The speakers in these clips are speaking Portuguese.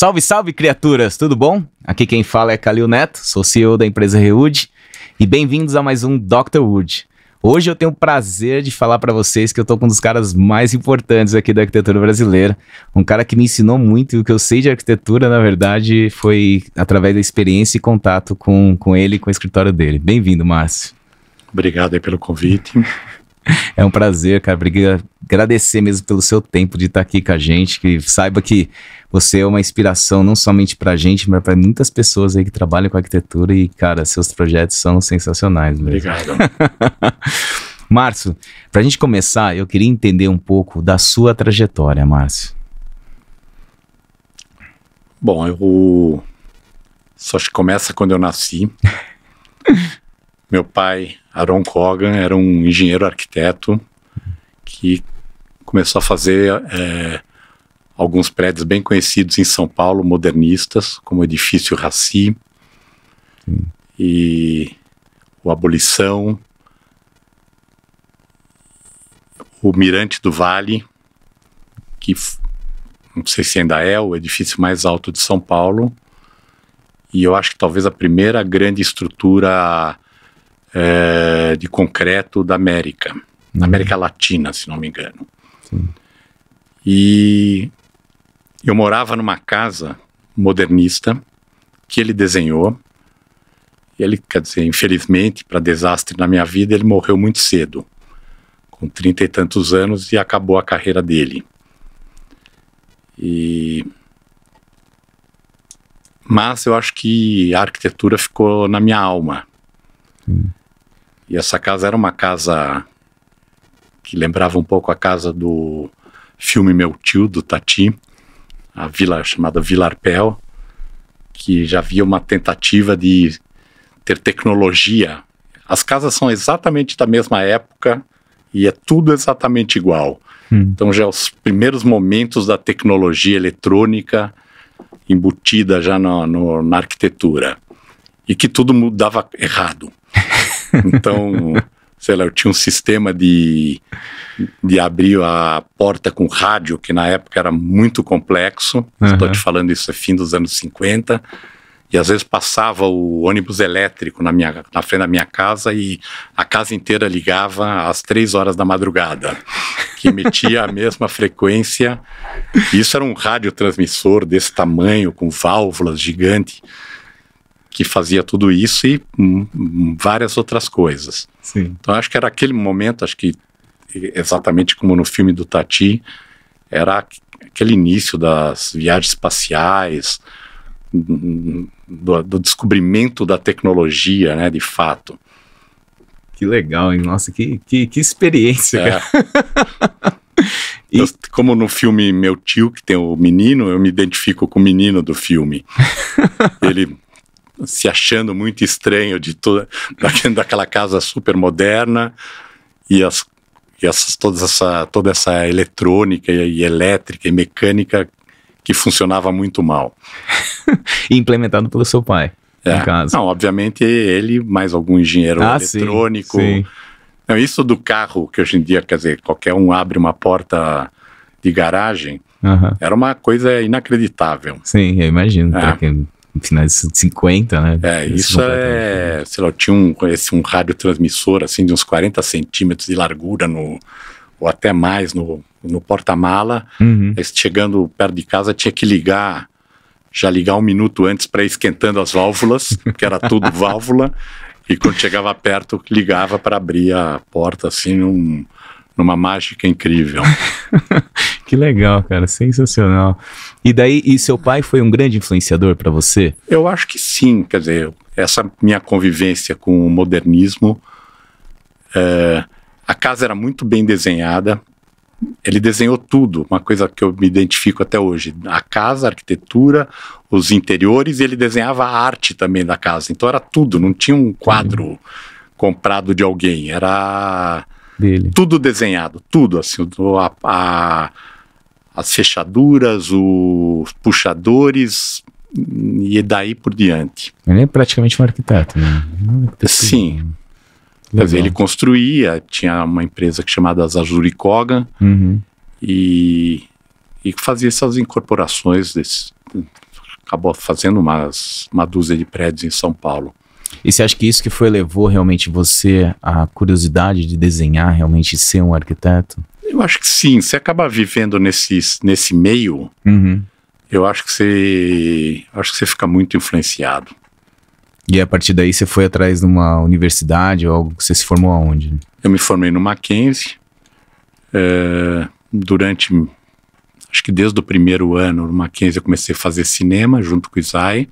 Salve, salve, criaturas! Tudo bom? Aqui quem fala é Calil Neto, sou CEO da empresa Rewood e bem-vindos a mais um Dr. Wood. Hoje eu tenho o prazer de falar para vocês que eu tô com um dos caras mais importantes aqui da arquitetura brasileira, um cara que me ensinou muito e o que eu sei de arquitetura, na verdade, foi através da experiência e contato com, com ele e com o escritório dele. Bem-vindo, Márcio. Obrigado aí pelo convite. É um prazer, cara. Obrigado. Agradecer mesmo pelo seu tempo de estar tá aqui com a gente. Que saiba que você é uma inspiração não somente para a gente, mas para muitas pessoas aí que trabalham com arquitetura e, cara, seus projetos são sensacionais mesmo. Obrigado. Márcio, para a gente começar, eu queria entender um pouco da sua trajetória, Márcio. Bom, eu só começa quando eu nasci. Meu pai, Aaron Kogan, era um engenheiro arquiteto que começou a fazer é, alguns prédios bem conhecidos em São Paulo, modernistas, como o edifício Raci Sim. e o Abolição, o Mirante do Vale, que não sei se ainda é o edifício mais alto de São Paulo, e eu acho que talvez a primeira grande estrutura é, de concreto da América, na uhum. América Latina, se não me engano. Sim. E eu morava numa casa modernista que ele desenhou. Ele, quer dizer, infelizmente, para desastre na minha vida, ele morreu muito cedo, com trinta e tantos anos, e acabou a carreira dele. E... Mas eu acho que a arquitetura ficou na minha alma. Hum. E essa casa era uma casa que lembrava um pouco a casa do filme Meu Tio, do Tati, a vila chamada Vilarpel, que já havia uma tentativa de ter tecnologia. As casas são exatamente da mesma época e é tudo exatamente igual. Hum. Então já é os primeiros momentos da tecnologia eletrônica embutida já no, no, na arquitetura e que tudo mudava errado. Então sei lá, eu tinha um sistema de, de abrir a porta com rádio, que na época era muito complexo. Uhum. Estou te falando isso é fim dos anos 50. E às vezes passava o ônibus elétrico na, minha, na frente da minha casa e a casa inteira ligava às três horas da madrugada, que emitia a mesma frequência. E isso era um radiotransmissor desse tamanho, com válvulas gigante que fazia tudo isso e hum, hum, várias outras coisas. Sim. Então acho que era aquele momento, acho que exatamente como no filme do Tati, era aquele início das viagens espaciais, hum, do, do descobrimento da tecnologia, né, de fato. Que legal, hein? Nossa, que, que, que experiência, é. E... como no filme Meu Tio, que tem o menino, eu me identifico com o menino do filme. ele se achando muito estranho de toda daquela casa super moderna e as e essas, toda essa toda essa eletrônica e, e elétrica e mecânica que funcionava muito mal. Implementado pelo seu pai, é. no caso. Não, obviamente ele mais algum engenheiro ah, eletrônico. Sim, sim. Não, isso do carro que hoje em dia, quer dizer, qualquer um abre uma porta de garagem, uhum. era uma coisa inacreditável. Sim, eu imagino. É finais de 50, né? É, isso é, sei lá, tinha um, esse, um radiotransmissor assim de uns 40 centímetros de largura no, ou até mais no, no porta-mala. Uhum. Chegando perto de casa tinha que ligar, já ligar um minuto antes para ir esquentando as válvulas, que era tudo válvula. E quando chegava perto, ligava para abrir a porta, assim, num, numa mágica incrível. que legal, cara, sensacional. E daí, e seu pai foi um grande influenciador para você? Eu acho que sim, quer dizer, essa minha convivência com o modernismo, é, a casa era muito bem desenhada. Ele desenhou tudo, uma coisa que eu me identifico até hoje: a casa, a arquitetura, os interiores, e ele desenhava a arte também da casa. Então era tudo, não tinha um quadro uhum. comprado de alguém, era dele. Tudo desenhado, tudo assim, a, a, as fechaduras, os puxadores e daí por diante. Ele é praticamente um arquiteto, né? Sim. ele construía, tinha uma empresa chamada Azuri Kogan uhum. e, e fazia essas incorporações, desse, acabou fazendo umas, uma dúzia de prédios em São Paulo. E você acha que isso que foi levou realmente você à curiosidade de desenhar, realmente ser um arquiteto? Eu acho que sim. Você acaba vivendo nesse nesse meio, uhum. eu acho que você acho que você fica muito influenciado. E a partir daí você foi atrás de uma universidade ou algo que você se formou aonde? Eu me formei no Mackenzie. É, durante, acho que desde o primeiro ano no Mackenzie eu comecei a fazer cinema junto com o Isai.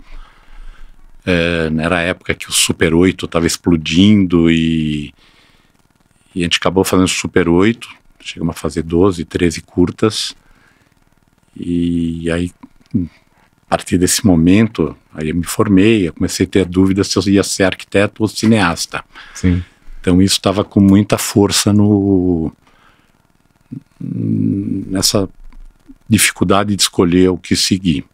É, era a época que o Super 8 estava explodindo e, e a gente acabou fazendo Super 8. Chegamos a fazer 12, 13 curtas. E aí, a partir desse momento, aí eu me formei, eu comecei a ter dúvidas se eu ia ser arquiteto ou cineasta. Sim. Então isso estava com muita força no nessa dificuldade de escolher o que seguir.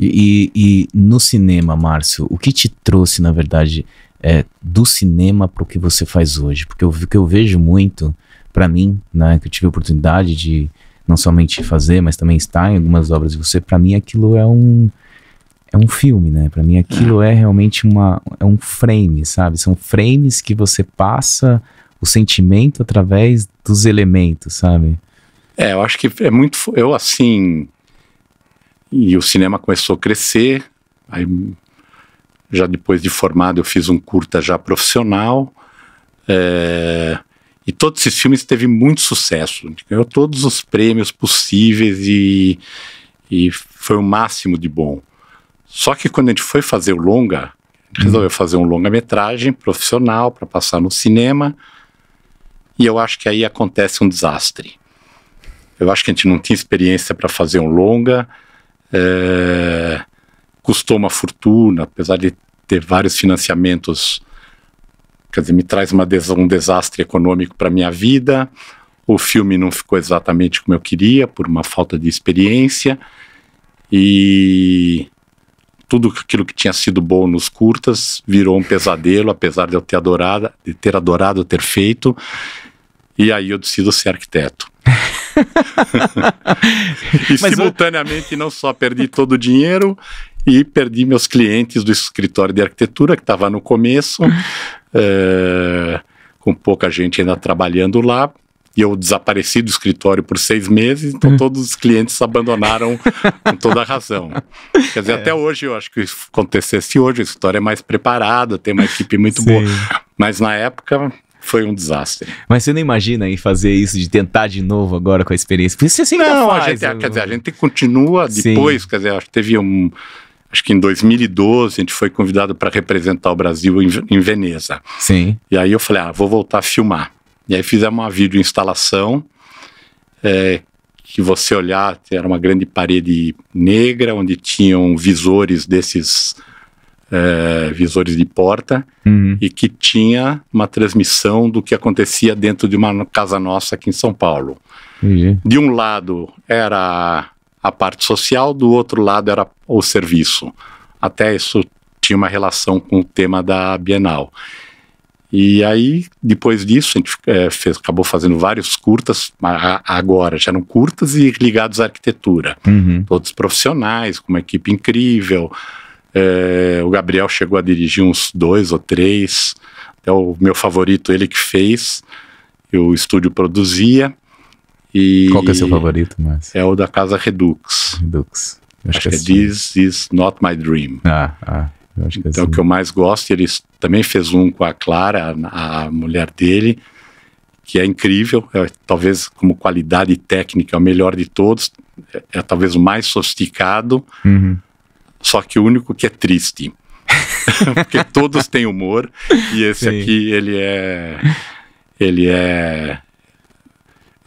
E, e, no cinema, Márcio, o que te trouxe, na verdade, é, do cinema para o que você faz hoje? Porque o que eu vejo muito, para mim, né, que eu tive a oportunidade de não somente fazer, mas também estar em algumas obras de você, para mim aquilo é um é um filme, né? Para mim aquilo é. é realmente uma é um frame, sabe? São frames que você passa o sentimento através dos elementos, sabe? É, eu acho que é muito eu assim, e o cinema começou a crescer. Aí, já depois de formado, eu fiz um curta já profissional. É, e todos esses filmes teve muito sucesso. Ganhou todos os prêmios possíveis e, e foi o máximo de bom. Só que quando a gente foi fazer o longa, uhum. resolveu fazer um longa-metragem profissional para passar no cinema. E eu acho que aí acontece um desastre. Eu acho que a gente não tinha experiência para fazer um longa é, custou uma fortuna, apesar de ter vários financiamentos, quer dizer, me traz uma des um desastre econômico para minha vida. O filme não ficou exatamente como eu queria, por uma falta de experiência. E tudo aquilo que tinha sido bom nos curtas virou um pesadelo, apesar de eu ter adorado, de ter adorado ter feito. E aí eu decido ser arquiteto e Mas simultaneamente eu... não só perdi todo o dinheiro e perdi meus clientes do escritório de arquitetura que estava no começo, é, com pouca gente ainda trabalhando lá. E eu desapareci do escritório por seis meses, então hum. todos os clientes abandonaram com toda a razão. Quer dizer, é. até hoje eu acho que acontecesse hoje, a história é mais preparada, tem uma equipe muito Sim. boa. Mas na época foi um desastre. Mas você não imagina em fazer isso de tentar de novo agora com a experiência? Porque você não, faz. A gente, eu... Né? quer dizer, a gente continua depois, Sim. quer dizer, acho que teve um... Acho que em 2012 a gente foi convidado para representar o Brasil em, em Veneza. Sim. E aí eu falei, ah, vou voltar a filmar. E aí fizemos uma videoinstalação é, que você olhar, era uma grande parede negra onde tinham visores desses é, visores de porta uhum. e que tinha uma transmissão do que acontecia dentro de uma casa nossa aqui em São Paulo. Uhum. De um lado era a parte social, do outro lado era o serviço. Até isso tinha uma relação com o tema da Bienal. E aí, depois disso, a gente é, fez, acabou fazendo vários curtas, agora já eram curtas e ligados à arquitetura. Uhum. Todos profissionais, com uma equipe incrível, é, o Gabriel chegou a dirigir uns dois ou três. É o meu favorito, ele que fez. O estúdio produzia. E Qual que é seu favorito, Márcio? É o da casa Redux. Redux. acho, acho que, é, é assim. This Is Not My Dream. Ah, ah. Eu acho que é então, é assim. o que eu mais gosto, ele também fez um com a Clara, a, a mulher dele, que é incrível, é, talvez como qualidade técnica, é o melhor de todos, é, é talvez o mais sofisticado. Uhum só que o único que é triste. Porque todos têm humor e esse Sim. aqui ele é ele é,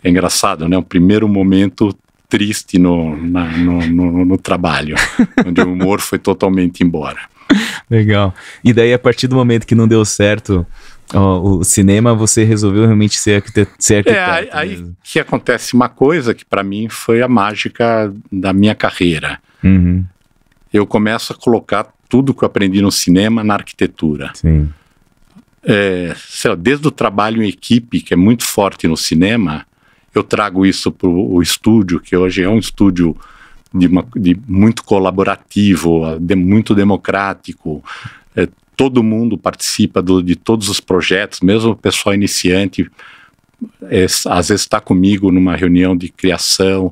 é engraçado, né? O primeiro momento triste no, na, no, no, no, trabalho, onde o humor foi totalmente embora. Legal. E daí, a partir do momento que não deu certo ó, o cinema, você resolveu realmente ser, arquite ser é, arquiteto. É, aí mesmo. que acontece uma coisa que para mim foi a mágica da minha carreira. Uhum eu começo a colocar tudo que eu aprendi no cinema na arquitetura. Sim. É, lá, desde o trabalho em equipe, que é muito forte no cinema, eu trago isso para o estúdio, que hoje é um estúdio de, uma, de muito colaborativo, de, muito democrático. É, todo mundo participa do, de todos os projetos, mesmo o pessoal iniciante, é, às vezes está comigo numa reunião de criação.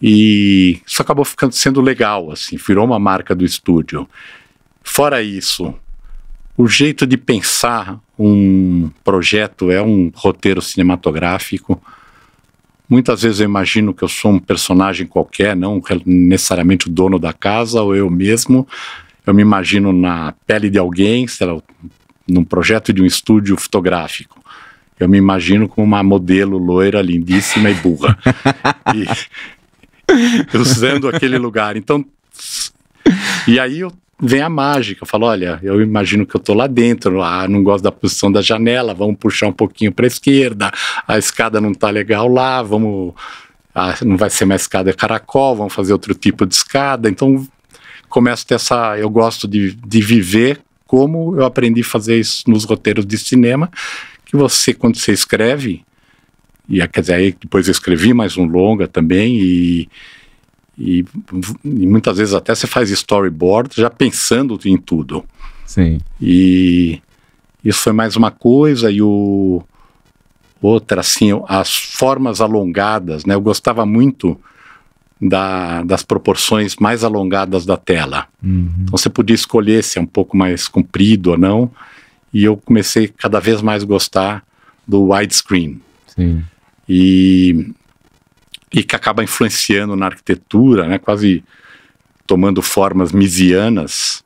E isso acabou ficando sendo legal, assim, virou uma marca do estúdio. Fora isso, o jeito de pensar um projeto é um roteiro cinematográfico. Muitas vezes eu imagino que eu sou um personagem qualquer, não necessariamente o dono da casa ou eu mesmo. Eu me imagino na pele de alguém, sei lá, num projeto de um estúdio fotográfico. Eu me imagino como uma modelo loira, lindíssima e burra. e, usando aquele lugar. Então, e aí eu, vem a mágica. Eu falo, olha, eu imagino que eu tô lá dentro, lá não gosto da posição da janela, vamos puxar um pouquinho para esquerda. A escada não tá legal lá, vamos ah, não vai ser mais escada é caracol, vamos fazer outro tipo de escada. Então, começo a ter essa eu gosto de, de viver como eu aprendi a fazer isso nos roteiros de cinema, que você quando você escreve, e quer dizer, aí depois eu escrevi mais um longa também e, e, e muitas vezes até você faz storyboard já pensando em tudo. Sim. E isso foi mais uma coisa e o outra assim as formas alongadas, né? Eu gostava muito da, das proporções mais alongadas da tela. Uhum. Então você podia escolher se é um pouco mais comprido ou não. E eu comecei cada vez mais a gostar do widescreen. Sim e, e que acaba influenciando na arquitetura, né, quase tomando formas misianas,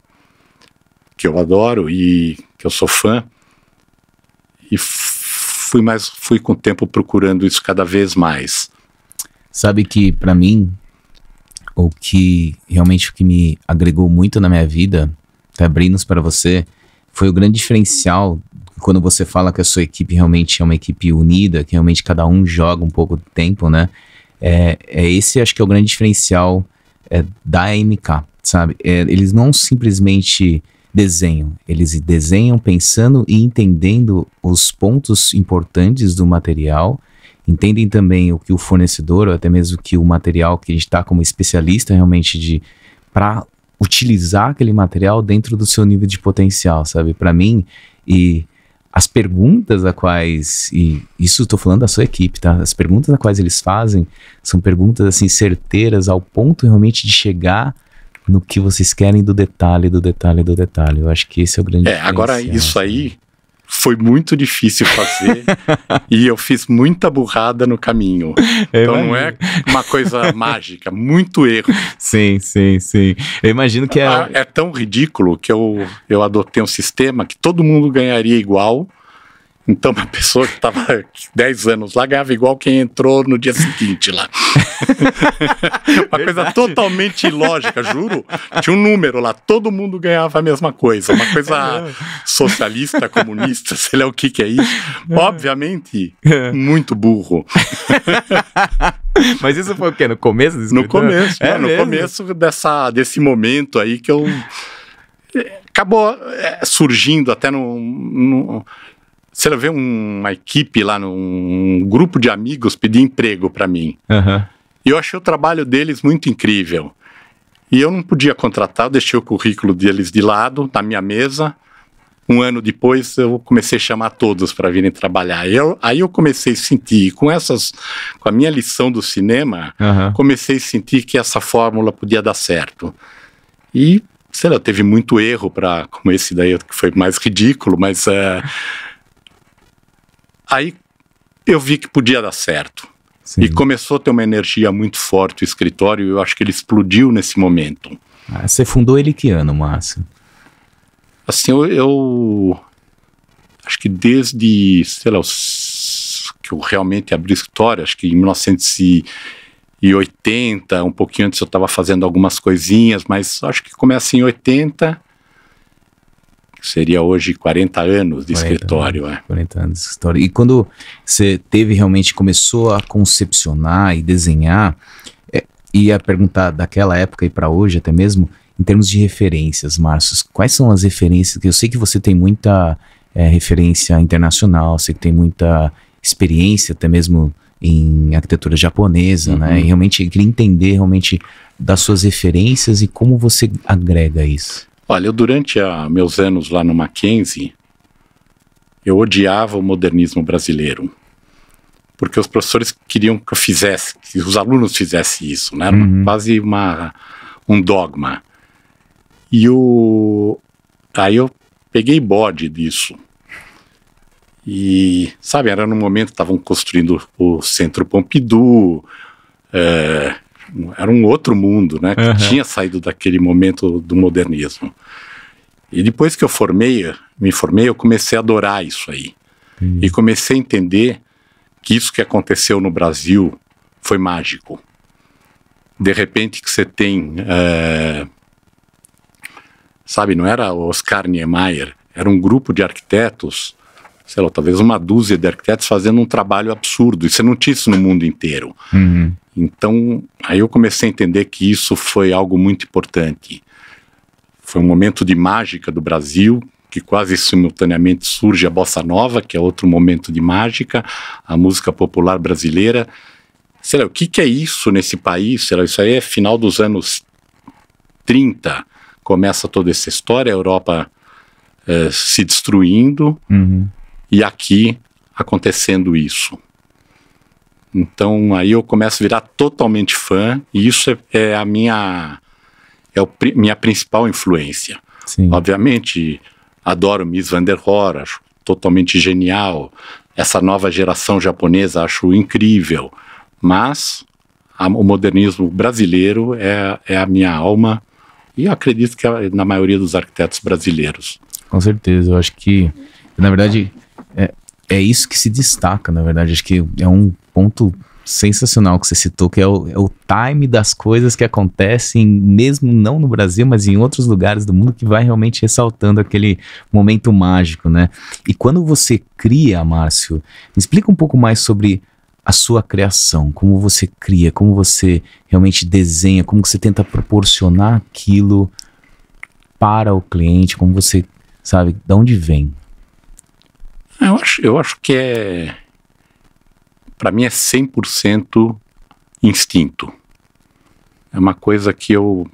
que eu adoro e que eu sou fã. E fui mais fui com o tempo procurando isso cada vez mais. Sabe que para mim o que realmente o que me agregou muito na minha vida, tá abrindo para você, foi o grande diferencial quando você fala que a sua equipe realmente é uma equipe unida, que realmente cada um joga um pouco do tempo, né? É, é esse acho que é o grande diferencial é, da MK, sabe? É, eles não simplesmente desenham, eles desenham pensando e entendendo os pontos importantes do material, entendem também o que o fornecedor, ou até mesmo que o material que a gente está como especialista realmente de para utilizar aquele material dentro do seu nível de potencial, sabe? Para mim e as perguntas a quais, e isso estou falando da sua equipe, tá? As perguntas a quais eles fazem são perguntas assim certeiras ao ponto realmente de chegar no que vocês querem do detalhe, do detalhe, do detalhe. Eu acho que esse é o grande. É, agora isso assim. aí foi muito difícil fazer e eu fiz muita burrada no caminho. Eu então imagino. não é uma coisa mágica, muito erro. Sim, sim, sim. Eu imagino que é. Ah, é tão ridículo que eu, eu adotei um sistema que todo mundo ganharia igual então, uma pessoa que estava 10 anos lá ganhava igual quem entrou no dia seguinte lá. uma coisa totalmente ilógica, juro. Tinha um número lá, todo mundo ganhava a mesma coisa. Uma coisa é. socialista, comunista, sei lá o que, que é isso. É. Obviamente, é. muito burro. Mas isso foi o quê? No começo desse No começo, é, né? no começo dessa, desse momento aí que eu acabou é, surgindo até no, no, se vê uma equipe lá, num grupo de amigos pedir emprego para mim. Uhum. E eu achei o trabalho deles muito incrível. E eu não podia contratar, eu deixei o currículo deles de lado, na minha mesa. Um ano depois, eu comecei a chamar todos para virem trabalhar. Eu, aí eu comecei a sentir, com essas, com a minha lição do cinema, uhum. comecei a sentir que essa fórmula podia dar certo. E, sei lá, teve muito erro para, como esse daí, que foi mais ridículo, mas... Eh, Aí eu vi que podia dar certo. Sim. E começou a ter uma energia muito forte o escritório, e eu acho que ele explodiu nesse momento. Ah, você fundou ele que ano, Márcio? Assim, eu, eu, acho que desde, sei lá, que eu realmente abri escritório, acho que em 1980, um pouquinho antes eu estava fazendo algumas coisinhas, mas acho que começa em 80 seria hoje 40 anos de 40, escritório. É. 40 anos de escritório. E quando você teve realmente, começou a concepcionar e desenhar, é, e a perguntar daquela época e para hoje até mesmo, em termos de referências, Márcio, quais são as referências? Eu sei que você tem muita é, referência internacional, sei que tem muita experiência até mesmo em arquitetura japonesa, né? uhum. né? E realmente eu queria entender realmente das suas referências e como você agrega isso. Olha, eu durante a, meus anos lá no Mackenzie, eu odiava o modernismo brasileiro. Porque os professores queriam que eu fizesse, que os alunos fizessem isso, né? Era uhum. quase uma, um dogma. E o... aí eu peguei bode disso. E, sabe, era no momento que estavam construindo o Centro Pompidou, é, era um outro mundo, né? Que uhum. tinha saído daquele momento do modernismo. E depois que eu formei, me formei, eu comecei a adorar isso aí. Uhum. E comecei a entender que isso que aconteceu no Brasil foi mágico. De repente que você tem, é... sabe, não era Oscar Niemeyer, era um grupo de arquitetos sei lá, talvez uma dúzia de arquitetos fazendo um trabalho absurdo. E você não tinha isso no mundo inteiro. Uhum. Então, aí eu comecei a entender que isso foi algo muito importante. Foi um momento de mágica do Brasil, que quase simultaneamente surge a bossa nova, que é outro momento de mágica, a música popular brasileira. Sei lá, o que, que é isso nesse país? Sei lá, isso aí é final dos anos 30, começa toda essa história, a Europa é, se destruindo, uhum e aqui acontecendo isso. Então aí eu começo a virar totalmente fã e isso é, é a minha é a minha principal influência. Sim. Obviamente adoro Miss Van der Rohe, acho totalmente genial. Essa nova geração japonesa acho incrível, mas a, o modernismo brasileiro é, é a minha alma e acredito que na maioria dos arquitetos brasileiros. Com certeza, eu acho que na verdade é, é isso que se destaca, na verdade. Acho que é um ponto sensacional que você citou, que é o, é o, time das coisas que acontecem, mesmo não no Brasil, mas em outros lugares do mundo, que vai realmente ressaltando aquele momento mágico, né? E quando você cria, Márcio, me explica um pouco mais sobre a sua criação, como você cria, como você realmente desenha, como você tenta proporcionar aquilo para o cliente, como você, sabe, de onde vem? Ah, eu acho, eu acho que é. Para mim é 100% instinto. É uma coisa que eu.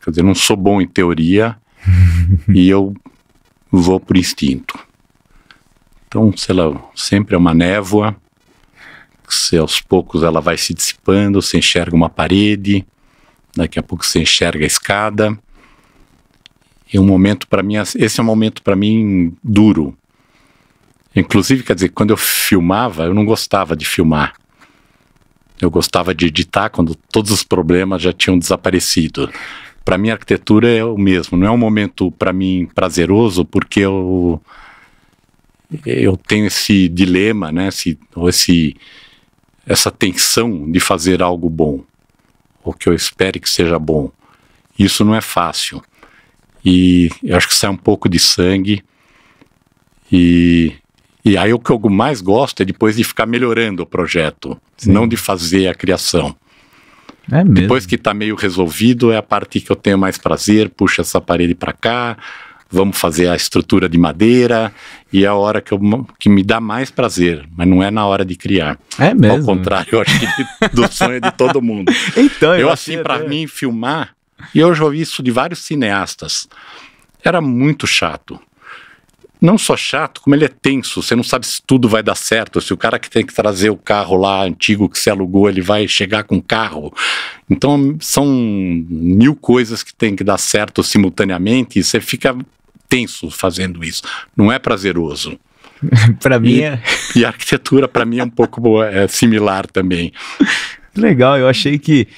Quer dizer, não sou bom em teoria e eu vou por instinto. Então, sei lá, sempre é uma névoa, se aos poucos ela vai se dissipando, você enxerga uma parede, daqui a pouco você enxerga a escada. E um momento para mim, esse é um momento para mim duro, Inclusive, quer dizer, quando eu filmava, eu não gostava de filmar. Eu gostava de editar quando todos os problemas já tinham desaparecido. Para mim, a arquitetura é o mesmo. Não é um momento, para mim, prazeroso, porque eu, eu tenho esse dilema, né? Esse, ou esse, essa tensão de fazer algo bom, ou que eu espere que seja bom. Isso não é fácil. E eu acho que sai um pouco de sangue. E e aí o que eu mais gosto é depois de ficar melhorando o projeto, Sim. não de fazer a criação. É depois que está meio resolvido, é a parte que eu tenho mais prazer, puxa essa parede para cá, vamos fazer a estrutura de madeira, e é a hora que, eu, que me dá mais prazer, mas não é na hora de criar. É mesmo? Ao contrário, eu acho que do sonho de todo mundo. então, eu, assim, para mim, filmar, e eu já ouvi isso de vários cineastas, era muito chato não só chato, como ele é tenso. Você não sabe se tudo vai dar certo. Se o cara que tem que trazer o carro lá antigo que você alugou, ele vai chegar com o carro. Então são mil coisas que tem que dar certo simultaneamente e você fica tenso fazendo isso. Não é prazeroso. para mim é... e, e a arquitetura para mim é um pouco é, similar também. Legal, eu achei que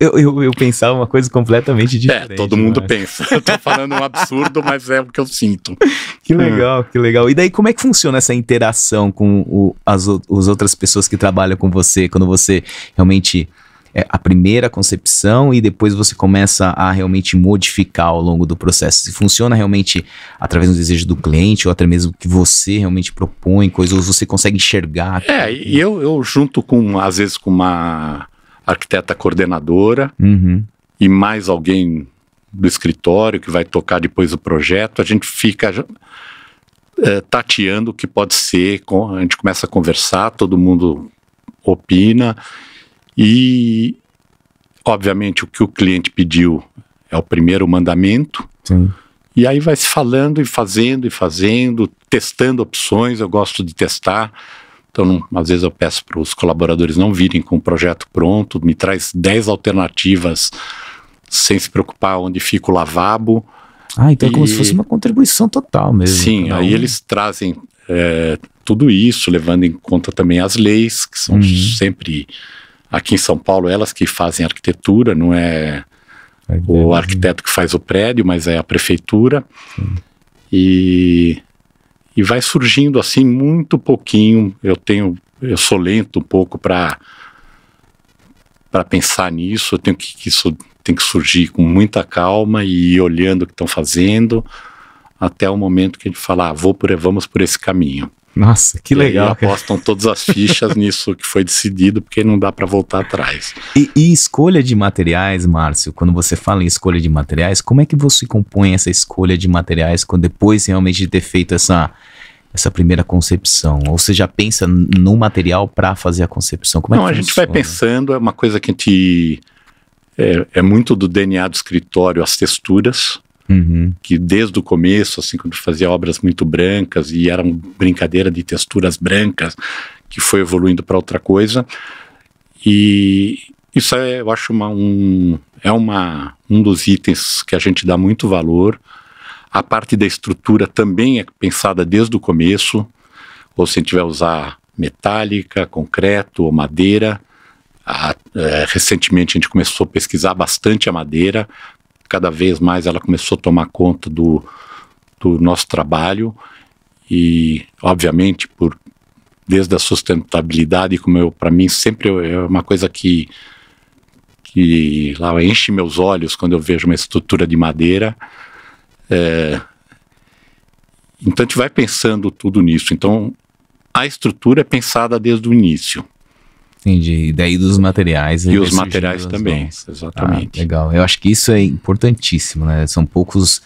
eu, eu, eu pensava uma coisa completamente é, diferente. É, todo mundo mas... Né? pensa. Eu tô falando um absurdo, mas é o que eu sinto. Que hum. legal, hum. que legal. E daí, como é que funciona essa interação com o, as, as outras pessoas que trabalham com você, quando você realmente é, a primeira concepção e depois você começa a realmente modificar ao longo do processo. Se funciona realmente através do desejo do cliente ou até mesmo que você realmente propõe coisas, ou você consegue enxergar. É, e eu, eu junto com, às vezes, com uma arquiteta coordenadora uhum. e mais alguém do escritório que vai tocar depois o projeto, a gente fica é, tateando o que pode ser, a gente começa a conversar, todo mundo opina e, obviamente, o que o cliente pediu é o primeiro mandamento. Sim. E aí vai se falando e fazendo e fazendo, testando opções. Eu gosto de testar. Então, às vezes eu peço para os colaboradores não virem com o projeto pronto, me traz 10 alternativas sem se preocupar onde fica o lavabo. Ah, então e... é como se fosse uma contribuição total mesmo. Sim, aí um. eles trazem é, tudo isso, levando em conta também as leis, que são uhum. sempre, aqui em São Paulo, elas que fazem arquitetura, não é o é arquiteto que faz o prédio, mas é a prefeitura. Sim. E e vai surgindo assim muito pouquinho. Eu tenho, eu sou lento um pouco para para pensar nisso. Eu tenho que, que isso tem que surgir com muita calma e ir olhando o que estão fazendo até o momento que a gente fala, ah, vou por, vamos por esse caminho. Nossa, que legal. E apostam todas as fichas nisso que foi decidido, porque não dá para voltar atrás. E, e, escolha de materiais, Márcio, quando você fala em escolha de materiais, como é que você compõe essa escolha de materiais quando depois realmente de ter feito essa, essa primeira concepção? Ou você já pensa no material para fazer a concepção? Como é não, é a gente vai pensando, é uma coisa que a gente. É, é muito do DNA do escritório, as texturas. Uhum. Que desde o começo, assim, quando fazia obras muito brancas e era uma brincadeira de texturas brancas, que foi evoluindo para outra coisa. E isso é, eu acho uma, um, é uma, um dos itens que a gente dá muito valor. A parte da estrutura também é pensada desde o começo, ou se a gente vai usar metálica, concreto ou madeira. A, é, recentemente a gente começou a pesquisar bastante a madeira cada vez mais ela começou a tomar conta do, do nosso trabalho e, obviamente, por desde a sustentabilidade, como eu, para mim, sempre é uma coisa que, que lá enche meus olhos quando eu vejo uma estrutura de madeira. É, então a gente vai pensando tudo nisso. Então a estrutura é pensada desde o início. Entendi. E daí dos materiais. E os materiais também, exatamente. Ah, legal. Eu acho que isso é importantíssimo, né? São poucos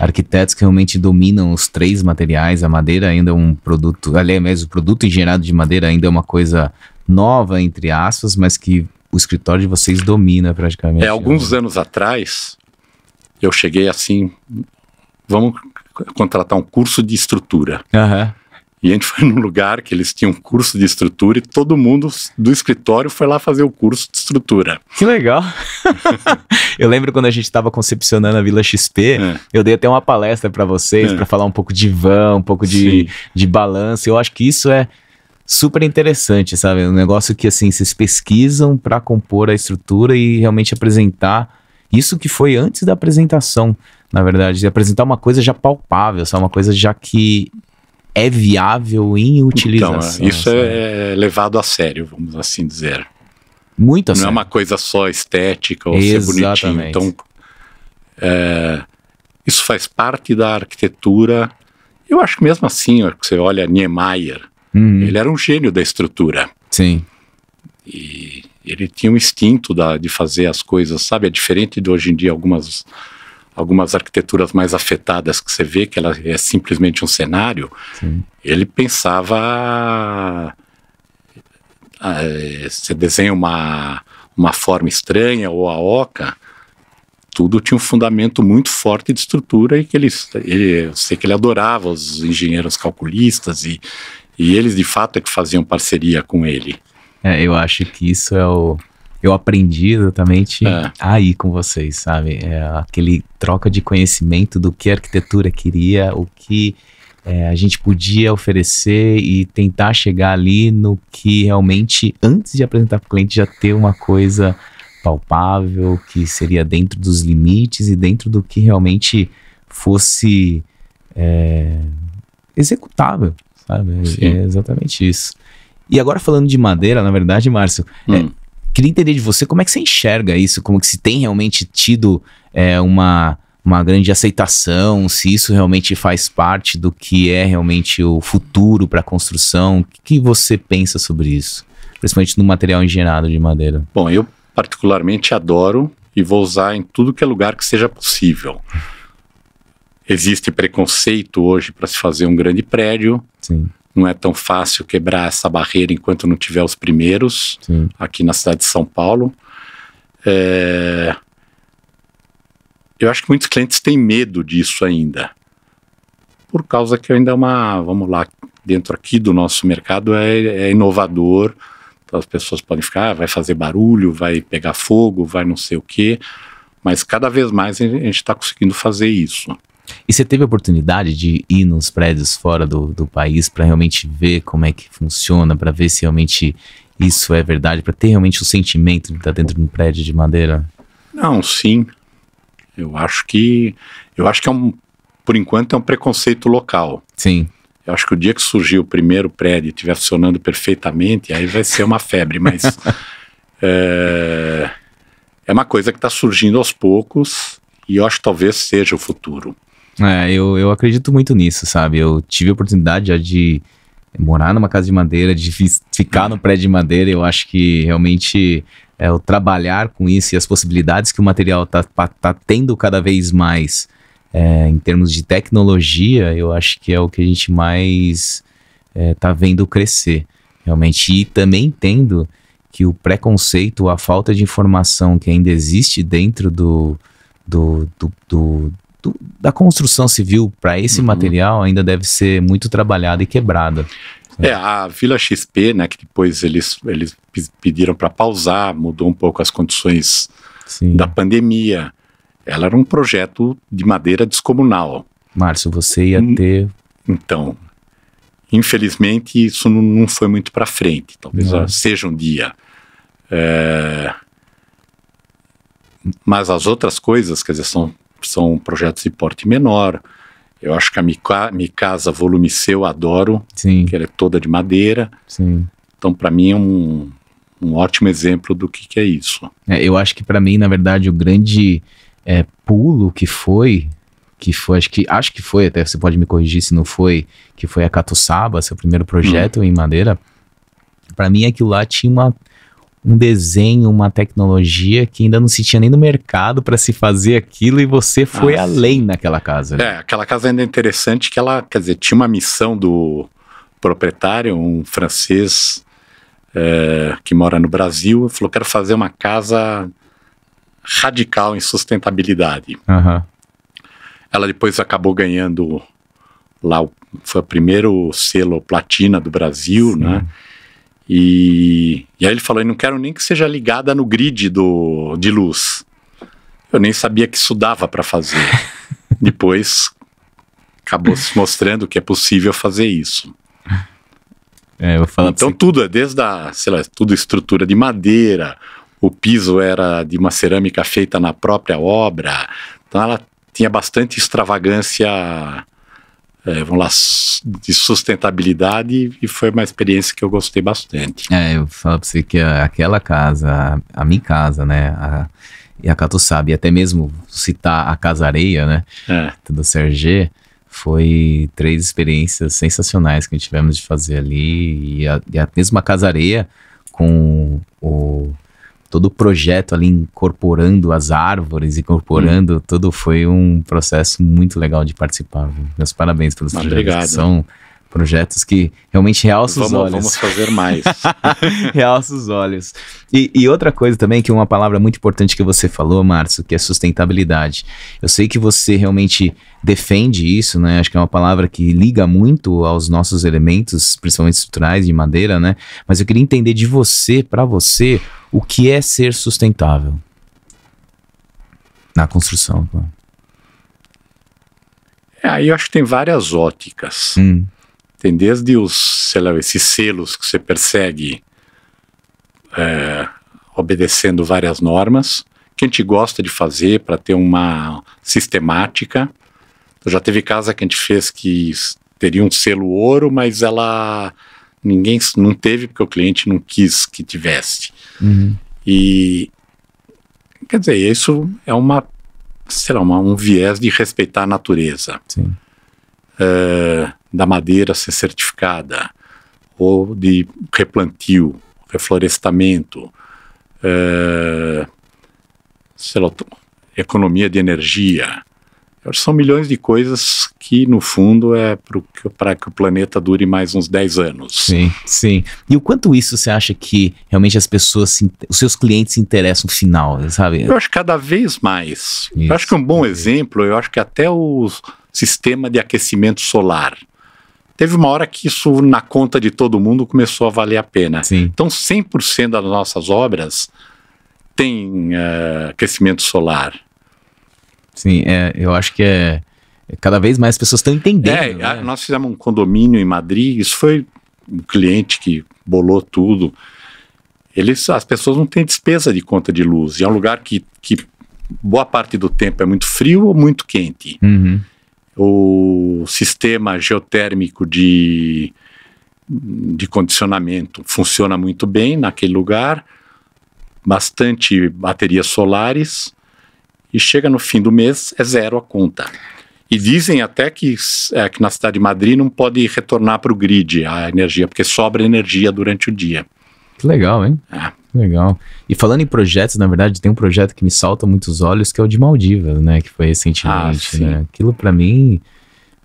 arquitetos que realmente dominam os três materiais. A madeira ainda é um produto, aliás, mesmo o produto engenhado de madeira ainda é uma coisa nova, entre aspas, mas que o escritório de vocês domina praticamente. É, né? alguns né? anos atrás, eu cheguei assim, vamos contratar um curso de estrutura. Aham. Uhum e a gente foi num lugar que eles tinham curso de estrutura e todo mundo do escritório foi lá fazer o curso de estrutura. Que legal! eu lembro quando a gente estava concepcionando a Vila XP, é. eu dei até uma palestra para vocês é. para falar um pouco de van, um pouco de, de balanço. Eu acho que isso é super interessante, sabe? É um negócio que assim vocês pesquisam para compor a estrutura e realmente apresentar isso que foi antes da apresentação, na verdade, e apresentar uma coisa já palpável, sabe? uma coisa já que é viável em então, utilização. Então, isso né? é, é levado a sério, vamos assim dizer. Muito a Não é sério. é uma coisa só estética ou Exatamente. ser bonitinho. Então, é, isso faz parte da arquitetura. Eu acho que mesmo assim, você olha Niemeyer, hum. ele era um gênio da estrutura. Sim. E ele tinha um instinto da, de fazer as coisas, sabe? É diferente de hoje em dia algumas algumas arquiteturas mais afetadas que você vê, que ela é simplesmente um cenário, Sim. ele pensava. Ah, é, você desenha uma, uma forma estranha ou a oca, tudo tinha um fundamento muito forte de estrutura e que ele, ele eu sei que ele adorava os engenheiros calculistas e, e eles de fato é que faziam parceria com ele. É, eu acho que isso é o, eu aprendi exatamente é. aí com vocês, sabe? É, aquele troca de conhecimento do que a arquitetura queria, o que é, a gente podia oferecer e tentar chegar ali no que realmente, antes de apresentar para o cliente, já ter uma coisa palpável, que seria dentro dos limites e dentro do que realmente fosse é, executável, sabe? Sim. É exatamente isso. E agora falando de madeira, na verdade, Márcio, é, hum. é, Queria entender de você como é que você enxerga isso, como é que se tem realmente tido é, uma, uma grande aceitação, se isso realmente faz parte do que é realmente o futuro para a construção. O que você pensa sobre isso? Principalmente no material engenhado de madeira. Bom, eu particularmente adoro e vou usar em tudo que é lugar que seja possível. Existe preconceito hoje para se fazer um grande prédio. Sim. Não é tão fácil quebrar essa barreira enquanto não tiver os primeiros Sim. aqui na cidade de São Paulo. É... Eu acho que muitos clientes têm medo disso ainda, por causa que ainda é uma, vamos lá, dentro aqui do nosso mercado é, é inovador. Então as pessoas podem ficar, ah, vai fazer barulho, vai pegar fogo, vai não sei o quê. Mas cada vez mais a gente está conseguindo fazer isso. E você teve a oportunidade de ir nos prédios fora do, do país para realmente ver como é que funciona, para ver se realmente isso é verdade, para ter realmente o sentimento de estar tá dentro de um prédio de madeira? Não, sim. Eu acho que eu acho que é um por enquanto é um preconceito local. Sim. Eu acho que o dia que surgiu o primeiro prédio e estiver funcionando perfeitamente, aí vai ser uma febre, mas é, é uma coisa que está surgindo aos poucos e eu acho que talvez seja o futuro. É, eu, eu acredito muito nisso, sabe? Eu tive a oportunidade já de morar numa casa de madeira, de ficar no prédio de madeira. Eu acho que realmente é, o trabalhar com isso e as possibilidades que o material está tá tendo cada vez mais é, em termos de tecnologia, eu acho que é o que a gente mais está é, vendo crescer, realmente. E também entendo que o preconceito, a falta de informação que ainda existe dentro do, do, do, do do, da construção civil para esse uhum. material ainda deve ser muito trabalhada e quebrada. É, a Vila XP, né, que depois eles, eles pediram para pausar, mudou um pouco as condições Sim. da pandemia. Ela era um projeto de madeira descomunal. Márcio, você ia hum, ter. Então, infelizmente, isso não, foi muito para frente. Talvez seja um dia. É... Mas as outras coisas, quer dizer, são são projetos de porte menor. Eu acho que a Mica, Micasa Volume Seu adoro, Sim. que ela é toda de madeira. Sim. Então, para mim, é um, um ótimo exemplo do que, que é isso. É, eu acho que, para mim, na verdade, o grande é, pulo que foi que foi, acho que, acho que foi, até você pode me corrigir se não foi, que foi a Catuçaba, seu primeiro projeto hum. em madeira. Para mim, aquilo lá tinha uma, um desenho, uma tecnologia que ainda não se tinha nem no mercado para se fazer aquilo e você foi ah, além naquela casa. Né? É, aquela casa ainda é interessante que ela, quer dizer, tinha uma missão do proprietário, um francês é, que mora no Brasil, falou: quero fazer uma casa radical em sustentabilidade. Uhum. Ela depois acabou ganhando lá, foi o primeiro selo platina do Brasil, Sim. né? E, e aí ele falou: eu não quero nem que seja ligada no grid do, de luz. Eu nem sabia que isso dava para fazer. Depois acabou se mostrando que é possível fazer isso. É, então tudo, é desde a, sei lá, tudo estrutura de madeira, o piso era de uma cerâmica feita na própria obra, então ela tinha bastante extravagância é, vamos lá, de sustentabilidade e foi uma experiência que eu gostei bastante. É, eu falo para você que aquela casa, a minha casa, né, a, e a Cato sabe, até mesmo citar a Casareia, né, é. do Sergê, foi três experiências sensacionais que tivemos de fazer ali e a, e a mesma Casareia com o todo o projeto ali incorporando as árvores, incorporando hum. tudo, foi um processo muito legal de participar. Viu? Meus parabéns pelos Mas ah, projetos. Obrigado. São projetos que realmente realçam vamos, os olhos. Vamos fazer mais. realça os olhos. E, e, outra coisa também, que é uma palavra muito importante que você falou, Márcio, que é sustentabilidade. Eu sei que você realmente defende isso, né? Acho que é uma palavra que liga muito aos nossos elementos, principalmente estruturais de madeira, né? Mas eu queria entender de você, para você, o que é ser sustentável na construção? É, aí eu acho que tem várias óticas. Hum. Tem desde os, sei lá, esses selos que você persegue é, obedecendo várias normas, que a gente gosta de fazer para ter uma sistemática. Então, já teve casa que a gente fez que teria um selo ouro, mas ela ninguém não teve porque o cliente não quis que tivesse. Uhum. E quer dizer, isso é uma, sei lá, uma, um viés de respeitar a natureza. É, da madeira ser certificada, ou de replantio, reflorestamento, é, sei lá, economia de energia, são milhões de coisas que, no fundo, é para que o planeta dure mais uns 10 anos. Sim, sim. E o quanto isso você acha que realmente as pessoas, se, os seus clientes se interessam no final, sabe? Eu acho cada vez mais. Isso, eu acho que um bom é. exemplo, eu acho que até o sistema de aquecimento solar. Teve uma hora que isso, na conta de todo mundo, começou a valer a pena. Sim. Então, 100% das nossas obras tem uh, eh, aquecimento solar. Sim, é, eu acho que é. Cada vez mais pessoas estão entendendo. É, né? a, nós fizemos um condomínio em Madrid, isso foi um cliente que bolou tudo. Eles, as pessoas não têm despesa de conta de luz. E é um lugar que, que boa parte do tempo é muito frio ou muito quente. Uhum. O sistema geotérmico de, de condicionamento funciona muito bem naquele lugar. Bastante baterias solares e chega no fim do mês, é zero a conta. E dizem até que, é, que na cidade de Madrid não pode retornar para o grid a energia, porque sobra energia durante o dia. Que legal, hein? É. Legal. E falando em projetos, na verdade, tem um projeto que me salta muitos olhos, que é o de Maldivas, né? Que foi recentemente. Ah, né? Aquilo para mim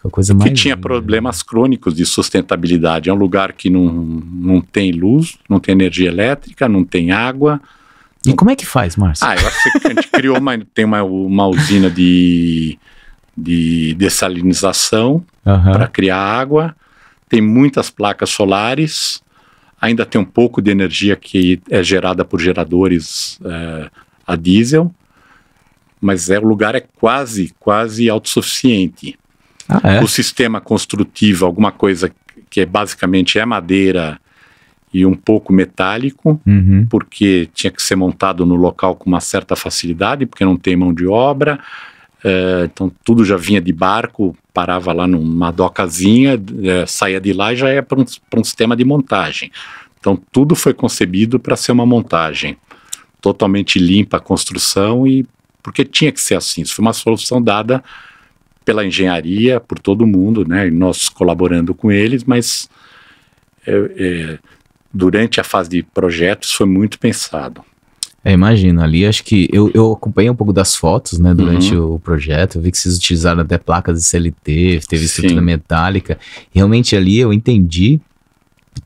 foi é a coisa mais. Que tinha linda. problemas crônicos de sustentabilidade. É um lugar que não, não tem luz, não tem energia elétrica, não tem água e como é que faz, Márcio? Ah, eu acho que a gente criou uma, tem uma, uma usina de, de dessalinização uhum. para criar água, tem muitas placas solares, ainda tem um pouco de energia que é gerada por geradores é, a diesel, mas é, o lugar é quase, quase autossuficiente. Ah, é? O sistema construtivo, alguma coisa que é basicamente é madeira e um pouco metálico, uhum. porque tinha que ser montado no local com uma certa facilidade, porque não tem mão de obra. É, então tudo já vinha de barco, parava lá numa docazinha, é, saía de lá e já ia para um, um sistema de montagem. Então tudo foi concebido para ser uma montagem totalmente limpa a construção e porque tinha que ser assim. Isso foi uma solução dada pela engenharia, por todo mundo, né? E nós colaborando com eles, mas é, é, durante a fase de projetos foi muito pensado. É, imagino, ali acho que eu, eu acompanhei um pouco das fotos, né, durante uhum. o projeto, eu vi que vocês utilizaram até placas de CLT, teve Sim. estrutura metálica, realmente ali eu entendi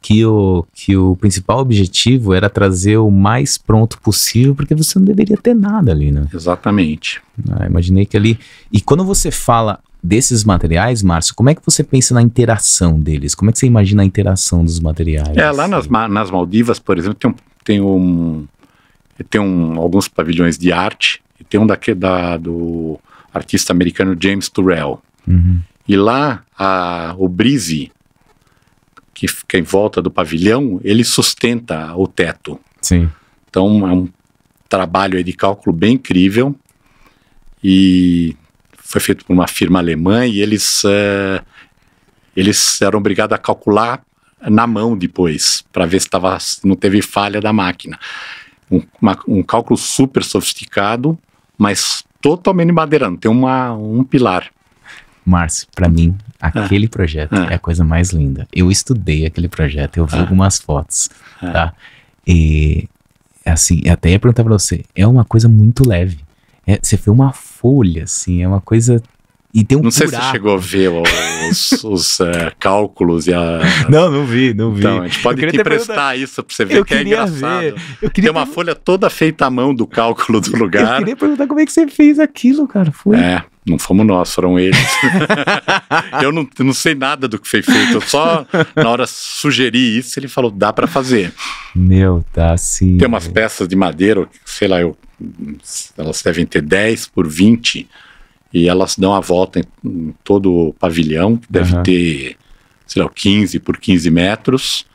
que o, que o principal objetivo era trazer o mais pronto possível, porque você não deveria ter nada ali, né? Exatamente. Ah, imaginei que ali... E quando você fala desses materiais, Márcio, como é que você pensa na interação deles? Como é que você imagina a interação dos materiais? É, lá nas, nas Maldivas, por exemplo, tem, um, tem, um, tem um, alguns pavilhões de arte, e tem um daqui, da, do artista americano James Turrell. Uhum. E lá, a, o brise que fica é em volta do pavilhão, ele sustenta o teto. Sim. Então, é um trabalho de cálculo bem incrível. E foi feito por uma firma alemã e eles, uh, eles eram obrigados a calcular na mão depois, para ver se tava, não teve falha da máquina. Um, uma, um cálculo super sofisticado, mas totalmente madeirando, tem uma, um pilar. Márcio, para mim, ah. aquele projeto ah. é a coisa mais linda. Eu estudei aquele projeto, eu vi ah. algumas fotos, tá? E, assim, até ia perguntar para você, é uma coisa muito leve. É, você vê uma folha, assim, é uma coisa e tem um Não buraco. sei se você chegou a ver os, os é, cálculos e a. Não, não vi, não vi. Então, a gente pode aqui prestar isso pra você ver eu que é engraçado. Ver. Eu queria tem uma folha toda feita à mão do cálculo do lugar. Eu queria perguntar como é que você fez aquilo, cara. Foi. É, não fomos nós, foram eles. eu não, não sei nada do que foi feito, eu só na hora sugeri isso, ele falou, dá para fazer. Meu, tá sim. Tem umas peças de madeira, sei lá, eu, elas devem ter 10 por 20, e elas dão a volta em, em todo o pavilhão, que deve uhum. ter, sei lá, 15 por 15 metros,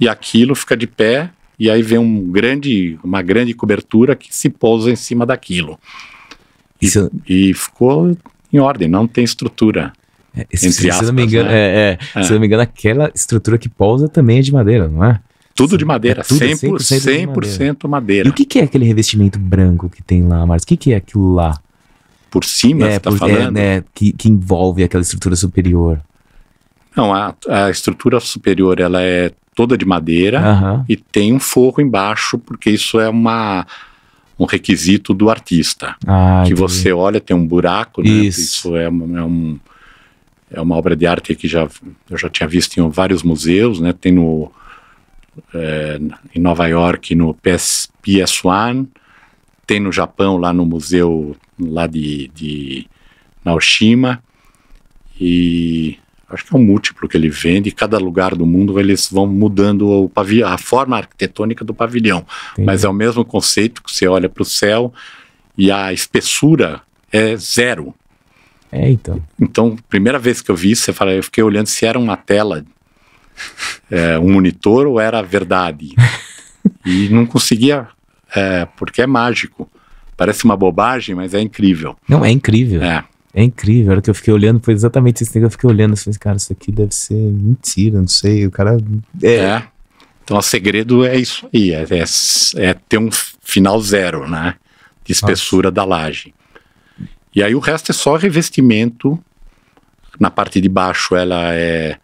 e aquilo fica de pé, e aí vem um grande, uma grande cobertura que se pousa em cima daquilo. E, se... e ficou em ordem, não tem estrutura. É, se, se, aspas, se, não me engano, né? é, é, é. se não me engano, aquela estrutura que pousa também é de madeira, não é? Tudo de é madeira, é tudo 100%, 100%, 100 madeira. madeira. E o que, que, é aquele revestimento branco que tem lá, Marcos? O que, que é aquilo lá? Por cima, é, você tá por, é, falando? né, que, que envolve aquela estrutura superior. Não, a, a, estrutura superior ela é toda de madeira e tem um forro embaixo, porque isso é uma um requisito do artista. Ah, que entendi. você olha, tem um buraco, né? Isso, Isso é, uma, é, um, é uma obra de arte que já, eu já tinha visto em vários museus, né? Tem no, é, em Nova York, no PS, PS1, tem no Japão, lá no museu lá de, de Naoshima, e acho que é um múltiplo que ele vende, e cada lugar do mundo eles vão mudando a forma arquitetônica do pavilhão. Entendi. Mas é o mesmo conceito que você olha para o céu e a espessura é zero. É, então. Então, primeira vez que eu vi isso, eu, falei, eu fiquei olhando se era uma tela, é, um monitor ou era verdade. e não conseguia, é, porque é mágico. Parece uma bobagem, mas é incrível. Não, é incrível. É. É incrível, a hora que eu fiquei olhando, foi exatamente isso né, que eu fiquei olhando, assim, cara, isso aqui deve ser mentira, não sei, o cara... É. é. Então, o segredo é isso aí, é, é, é ter um final zero, né, de espessura Nossa. da laje. E aí o resto é só revestimento, na parte de baixo ela é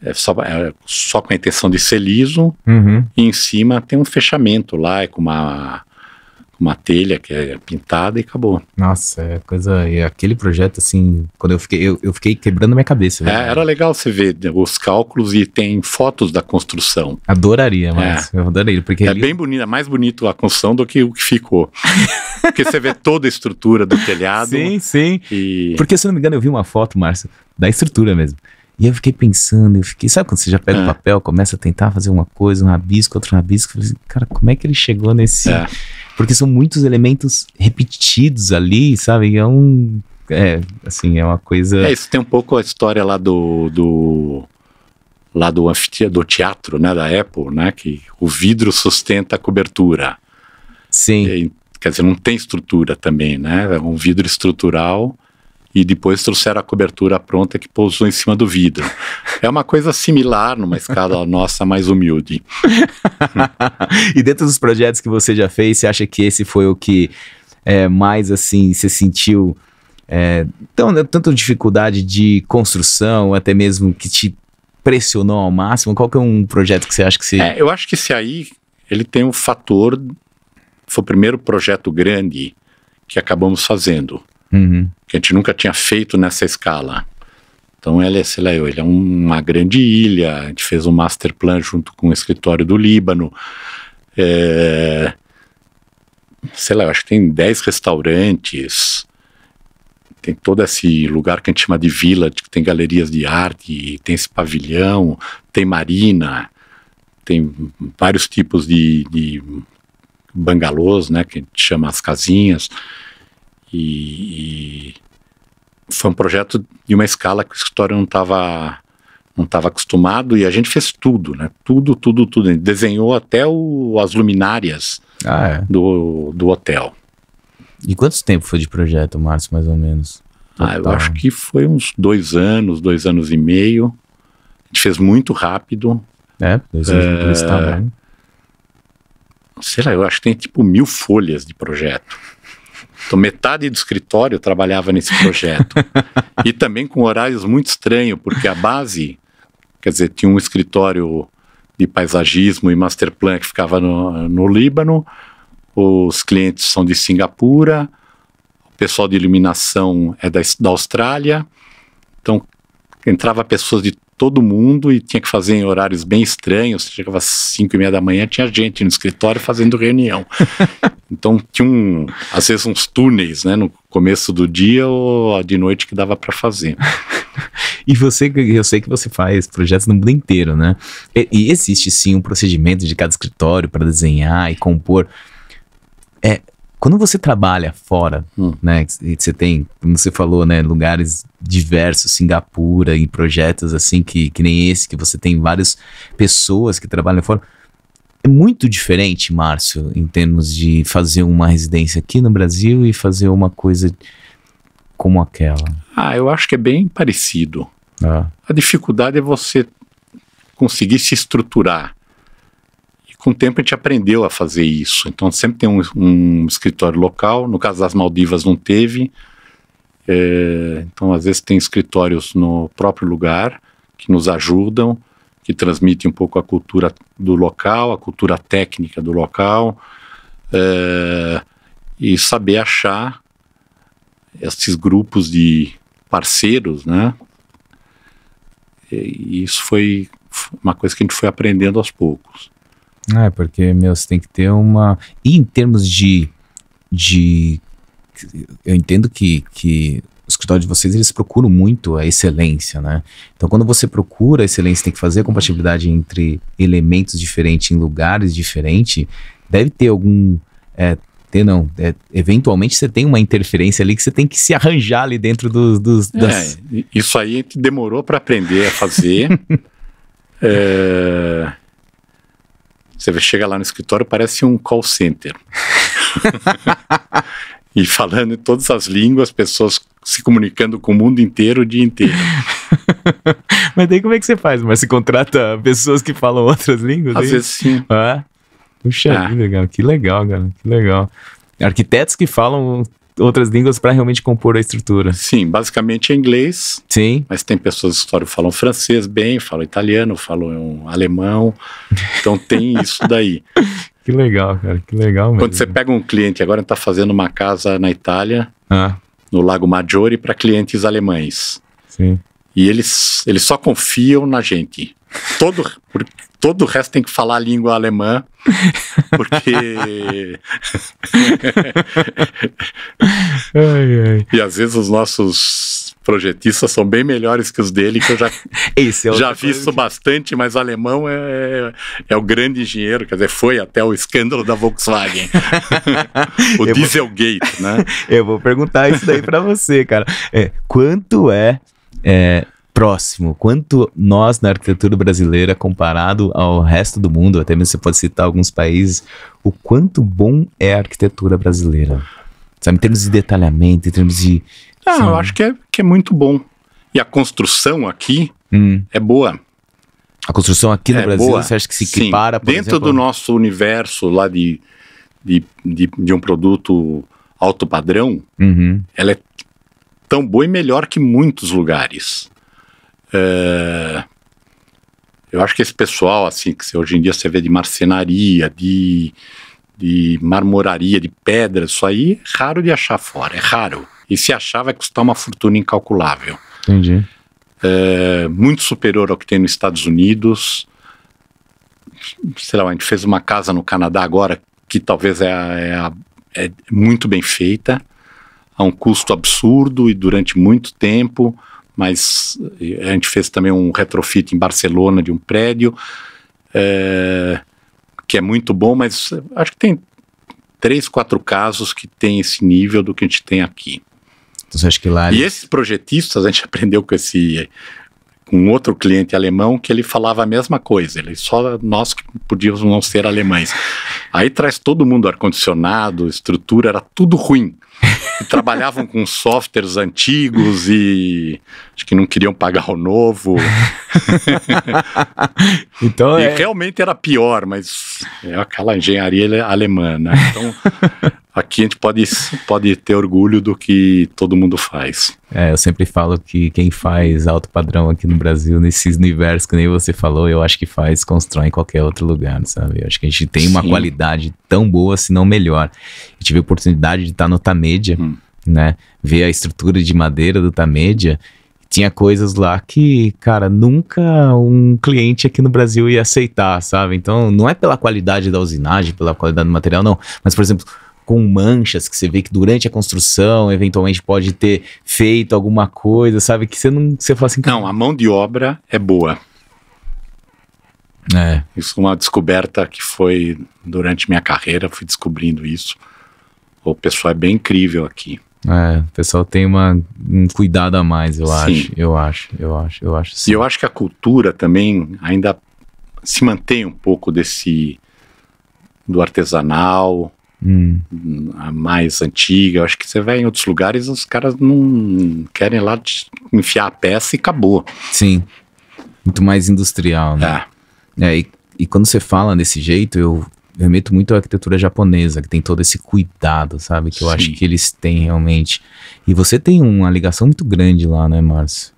é só, é só, com a intenção de ser liso, uhum. e em cima tem um fechamento lá, é com uma uma telha que é pintada e acabou. Nossa, é coisa. E aquele projeto, assim, quando eu fiquei, eu, eu fiquei quebrando minha cabeça. É, era legal você ver né, os cálculos e tem fotos da construção. Adoraria, é. mas é. eu adoraria, porque. É ali... bem bonita, é mais bonito a construção do que o que ficou. porque você vê toda a estrutura do telhado. Sim, sim. E... Porque, se não me engano, eu vi uma foto, Márcio, da estrutura mesmo. E eu fiquei pensando, eu fiquei. Sabe quando você já pega o é. papel, começa a tentar fazer uma coisa, um rabisco, outro rabisco? Falei assim, cara, como é que ele chegou nesse. É. Porque são muitos elementos repetidos ali, sabe? É um. É, assim, é uma coisa. É, isso tem um pouco a história lá do. do lá do, do teatro, né, da Apple, né, que o vidro sustenta a cobertura. Sim. E, quer dizer, não tem estrutura também, né? É um vidro estrutural e depois trouxeram a cobertura pronta que pousou em cima do vidro. É uma coisa similar numa escala nossa mais humilde. e dentro dos projetos que você já fez, você acha que esse foi o que é, mais assim você sentiu é, tão, né, tanto dificuldade de construção, até mesmo que te pressionou ao máximo? Qual que é um projeto que você acha que você... É, eu acho que esse aí, ele tem um fator... Foi o primeiro projeto grande que acabamos fazendo uhum. que a gente nunca tinha feito nessa escala. Então, ele é, sei lá, ele é uma grande ilha, a gente fez um master plan junto com o escritório do Líbano. É, sei lá, eu acho que tem 10 restaurantes, tem todo esse lugar que a gente chama de vila, que tem galerias de arte, tem esse pavilhão, tem marina, tem vários tipos de, de bangalôs, né, que a gente chama as casinhas. E, e foi um projeto de uma escala que o escritório não estava não estava acostumado e a gente fez tudo, né? Tudo, tudo, tudo. A gente desenhou até o, as luminárias ah, é. do, do hotel. E quanto tempo foi de projeto, Márcio, mais ou menos? Ah, eu acho que foi uns dois anos, dois anos e meio. A gente fez muito rápido. É, dois anos é, de né? Sei lá, eu acho que tem tipo mil folhas de projeto. Então, metade do escritório trabalhava nesse projeto. e também com horários muito estranhos, porque a base, quer dizer, tinha um escritório de paisagismo e masterplan que ficava no, no Líbano, os clientes são de Singapura, o pessoal de iluminação é da, da Austrália. Então, entrava pessoas de todo mundo e tinha que fazer em horários bem estranhos. Chegava às 5 e meia da manhã, tinha gente no escritório fazendo reunião. então tinha um, às vezes uns túneis, né, no começo do dia ou de noite que dava para fazer. e você, eu sei que você faz projetos no mundo inteiro, né? E, e existe sim um procedimento de cada escritório para desenhar e compor. É, quando você trabalha fora, hum. né? você tem, como você falou, né? Lugares diversos, Singapura, em projetos assim, que, que nem esse, que você tem várias pessoas que trabalham fora. É muito diferente, Márcio, em termos de fazer uma residência aqui no Brasil e fazer uma coisa como aquela. Ah, eu acho que é bem parecido. Ah. A dificuldade é você conseguir se estruturar com o tempo a gente aprendeu a fazer isso. Então sempre tem um, um escritório local. No caso das Maldivas não teve. É, então às vezes tem escritórios no próprio lugar que nos ajudam, que transmitem um pouco a cultura do local, a cultura técnica do local é, e saber achar esses grupos de parceiros, né? E isso foi uma coisa que a gente foi aprendendo aos poucos. É, porque, meu, você tem que ter uma. E em termos de. de... Eu entendo que, que o escritório de vocês, eles procuram muito a excelência, né? Então, quando você procura a excelência, tem que fazer a compatibilidade entre elementos diferentes em lugares diferentes, deve ter algum. É, ter não. É, eventualmente você tem uma interferência ali que você tem que se arranjar ali dentro dos. dos é, das... é, isso aí demorou para aprender a fazer. é você chega lá no escritório, parece um call center. e falando em todas as línguas, pessoas se comunicando com o mundo inteiro o dia inteiro. Mas daí como é que você faz? Mas se contrata pessoas que falam outras línguas? Às é vezes sim. Ah, puxa ah. vida, cara. Que legal, cara. Que legal. Arquitetos que falam outras línguas para realmente compor a estrutura. Sim, basicamente é inglês. Sim. Mas tem pessoas que falam francês bem, falam italiano, falam alemão. Então tem isso daí. que legal, cara, que legal mesmo. Quando você pega um cliente, agora está fazendo uma casa na Itália, ah. no Lago Maggiore, para clientes alemães. Sim. E eles, eles só confiam na gente. Todo, todo o resto tem que falar a língua alemã, porque. ai, ai. E às vezes os nossos projetistas são bem melhores que os dele, que eu já, é já visto que... bastante, mas alemão é, é o grande engenheiro, quer dizer, foi até o escândalo da Volkswagen. o eu Dieselgate, vou... né? Eu vou perguntar isso daí para você, cara. É, quanto é, é próximo, quanto nós na arquitetura brasileira comparado ao resto do mundo, até mesmo você pode citar alguns países, o quanto bom é a arquitetura brasileira? Sabe, em termos de detalhamento, em termos de... Ah, eu assim, acho que é, que é muito bom. E a construção aqui hum. é boa. A construção aqui no é Brasil, boa. você acha que se equipara, Sim. Dentro exemplo, do nosso universo lá de, de, de, de um produto alto padrão, uhum. ela é tão boa e melhor que muitos lugares. É... Eu acho que esse pessoal, assim, que hoje em dia você vê de marcenaria, de, de marmoraria, de pedra, isso aí é raro de achar fora, é raro. E se achar, vai custar uma fortuna incalculável. Entendi. É, muito superior ao que tem nos Estados Unidos. Sei lá, a gente fez uma casa no Canadá agora que talvez é, a, é, a, é muito bem feita, a um custo absurdo e durante muito tempo mas a gente fez também um retrofit em Barcelona de um prédio, é, que é muito bom, mas acho que tem três, quatro casos que tem esse nível do que a gente tem aqui. Então, que lá... E eles... esses projetistas, a gente aprendeu com esse um outro cliente alemão que ele falava a mesma coisa, ele só nós que podíamos não ser alemães. Aí traz todo mundo ar-condicionado, estrutura, era tudo ruim. E trabalhavam com softwares antigos e acho que não queriam pagar o novo. então e é... realmente era pior, mas é aquela engenharia alemã, né? Então aqui a gente pode, pode ter orgulho do que todo mundo faz. É, eu sempre falo que quem faz alto padrão aqui no Brasil, nesses universos que nem você falou, eu acho que faz, constrói em qualquer outro lugar, sabe? Eu acho que a gente tem uma Sim. qualidade tão boa, se não melhor. Eu tive a oportunidade de estar tá no Tamédia, hum. né? Ver a estrutura de madeira do Tamédia tinha coisas lá que, cara, nunca um cliente aqui no Brasil ia aceitar, sabe? Então, não é pela qualidade da usinagem, pela qualidade do material, não. Mas, por exemplo, com manchas que você vê que durante a construção eventualmente pode ter feito alguma coisa, sabe? Que você não. Você fala assim. Não, a mão de obra é boa. É. Isso é uma descoberta que foi durante minha carreira, fui descobrindo isso. O pessoal é bem incrível aqui. É, o pessoal tem uma, um cuidado a mais, eu sim. acho. Eu acho, eu acho, eu acho. Sim. E eu acho que a cultura também ainda se mantém um pouco desse do artesanal, hum. a mais antiga. Eu acho que você vai em outros lugares, os caras não querem lá enfiar a peça e acabou. Sim. Muito mais industrial, né? É. é e, e, quando você fala desse jeito, eu, eu remeto muito à arquitetura japonesa, que tem todo esse cuidado, sabe? Que eu Sim. acho que eles têm realmente. E você tem uma ligação muito grande lá, né, Márcio?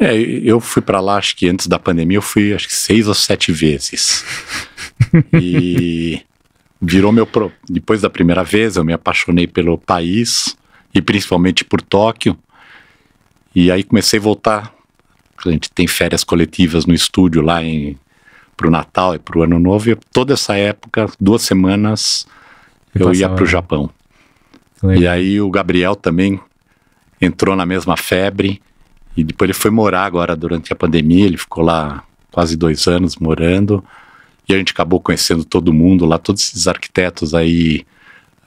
É, eu fui para lá, acho que antes da pandemia, eu fui acho que seis ou sete vezes. e virou meu. Pro... Depois da primeira vez, eu me apaixonei pelo país e principalmente por Tóquio. E aí comecei a voltar. A gente tem férias coletivas no estúdio lá em para o Natal e para o Ano Novo. E toda essa época, duas semanas, eu, eu ia para o Japão. E aí o Gabriel também entrou na mesma febre. E depois ele foi morar agora durante a pandemia. Ele ficou lá quase dois anos morando a gente acabou conhecendo todo mundo lá, todos esses arquitetos aí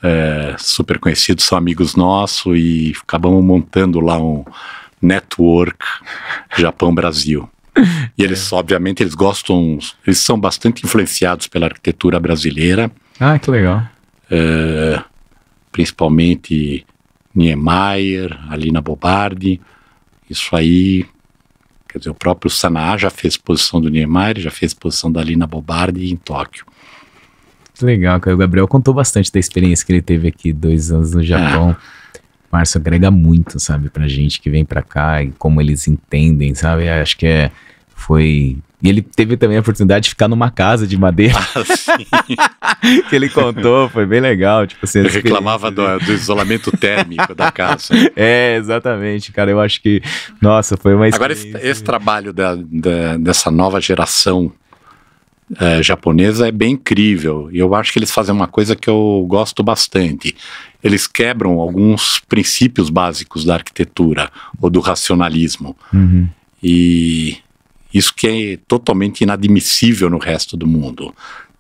é, super conhecidos, são amigos nossos e acabamos montando lá um network Japão-Brasil. E eles, é. obviamente, eles gostam, eles são bastante influenciados pela arquitetura brasileira. Ah, que legal. É, principalmente Niemeyer, Alina Bobardi, isso aí Quer dizer, o próprio Sanaa já fez exposição do Niemeyer, já fez exposição da Lina Bobardi em Tóquio. Legal, cara. O Gabriel contou bastante da experiência que ele teve aqui dois anos no Japão. É. Márcio agrega muito, sabe, pra gente que vem pra cá e como eles entendem, sabe? Acho que é, foi e ele teve também a oportunidade de ficar numa casa de madeira. Ah, que ele contou, foi bem legal. Tipo, assim, reclamava do, do, isolamento térmico da casa. É, exatamente, cara. Eu acho que, nossa, foi uma Agora, esse, esse trabalho da, da, dessa nova geração é, japonesa é bem incrível. E eu acho que eles fazem uma coisa que eu gosto bastante. Eles quebram alguns princípios básicos da arquitetura ou do racionalismo. Uhum. E isso que é totalmente inadmissível no resto do mundo.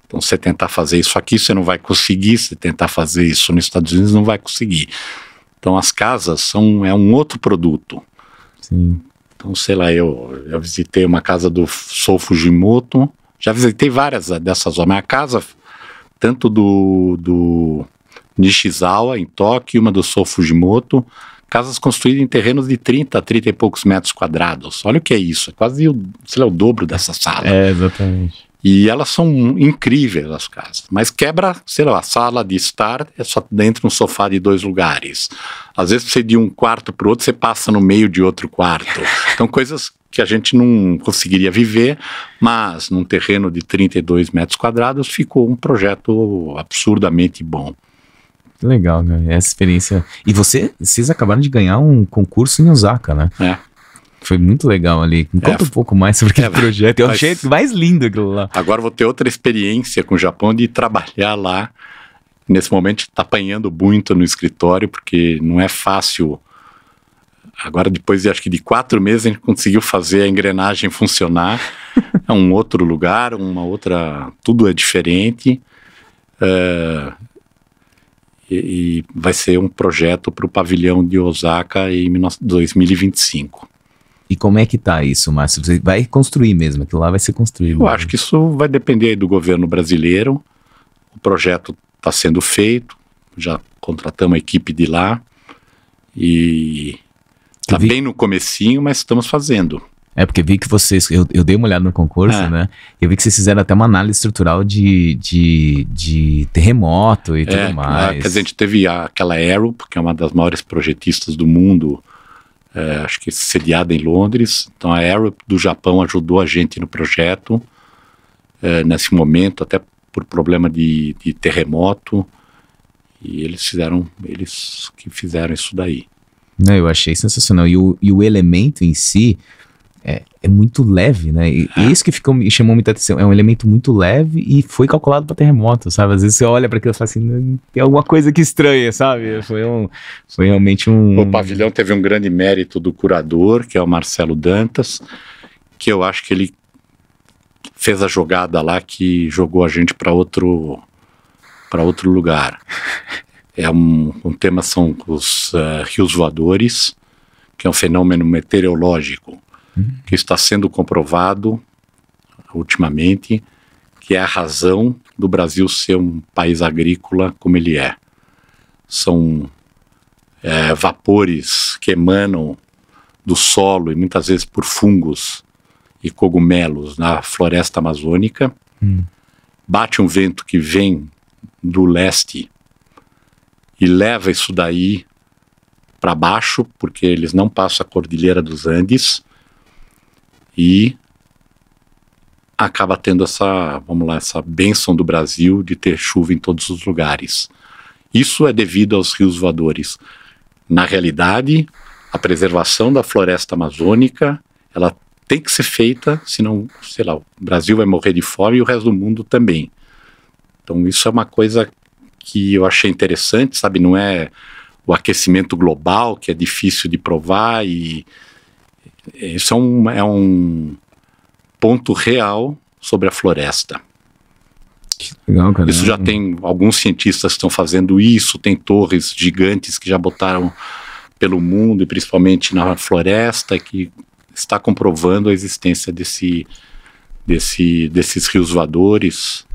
Então, você tentar fazer isso aqui, você não vai conseguir. Se tentar fazer isso nos Estados Unidos, não vai conseguir. Então, as casas são é um outro produto. Sim. Então, sei lá, eu, eu visitei uma casa do Sou Fujimoto, já visitei várias dessas obras. A casa, tanto do, do Nishizawa, em Tóquio, uma do Sou Fujimoto, Casas construídas em terrenos de 30 a 30 e poucos metros quadrados. Olha o que é isso, é quase o, sei lá, o dobro dessa sala. É, exatamente. E elas são incríveis, as casas. Mas quebra, sei lá, a sala de estar é só dentro de um sofá de dois lugares. Às vezes você de um quarto para o outro, você passa no meio de outro quarto. Então, coisas que a gente não conseguiria viver, mas num terreno de 32 metros quadrados ficou um projeto absurdamente bom que legal, né? É essa experiência. E você, vocês acabaram de ganhar um concurso em Osaka, né? É. Foi muito legal ali. Me é, conta é. um pouco mais sobre aquele é, projeto. Eu é achei mais lindo aquilo lá. Agora vou ter outra experiência com o Japão de trabalhar lá. Nesse momento está apanhando muito no escritório, porque não é fácil agora depois de, acho que de quatro meses a gente conseguiu fazer a engrenagem funcionar é um outro lugar uma outra tudo é diferente É, e, vai ser um projeto para o pavilhão de Osaka em 2025. E como é que está isso, Márcio? Você vai construir mesmo, aquilo lá vai ser construído? Eu né? acho que isso vai depender do governo brasileiro. O projeto está sendo feito, já contratamos a equipe de lá e está bem no comecinho, mas estamos fazendo. É, porque vi que vocês. Eu, eu dei uma olhada no concurso, é. né? Eu vi que vocês fizeram até uma análise estrutural de, de, de terremoto e é, tudo é, mais. Quer dizer, a gente teve aquela Aero, que é uma das maiores projetistas do mundo, é, acho que sediada em Londres. Então a Aero do Japão ajudou a gente no projeto, é, nesse momento, até por problema de, de terremoto. E eles fizeram, eles que fizeram isso daí. Não, eu achei sensacional. E o, e o elemento em si é, é muito leve, né? E, e isso que ficou, me chamou muita atenção. É um elemento muito leve e foi calculado para terremoto, sabe? Às vezes você olha para aquilo e fala assim, tem alguma coisa que estranha, sabe? Foi, um, foi realmente um. O pavilhão teve um grande mérito do curador, que é o Marcelo Dantas, que eu acho que ele fez a jogada lá que jogou a gente para outro para outro lugar. É um, um tema são os uh, rios voadores, que é um fenômeno meteorológico que está sendo comprovado ultimamente, que é a razão do Brasil ser um país agrícola como ele é. São é, vapores que emanam do solo e muitas vezes por fungos e cogumelos na floresta amazônica. Hum. Bate um vento que vem do leste e leva isso daí para baixo, porque eles não passam a cordilheira dos Andes, e acaba tendo essa, vamos lá, essa benção do Brasil de ter chuva em todos os lugares. Isso é devido aos rios voadores. Na realidade, a preservação da floresta amazônica, ela tem que ser feita, senão, sei lá, o Brasil vai morrer de fome e o resto do mundo também. Então isso é uma coisa que eu achei interessante, sabe, não é o aquecimento global que é difícil de provar e isso é um, é um ponto real sobre a floresta. Legal, cara, isso já tem alguns cientistas estão fazendo isso, tem torres gigantes que já botaram pelo mundo e principalmente na floresta que está comprovando a existência desse, desse desses rios voadores.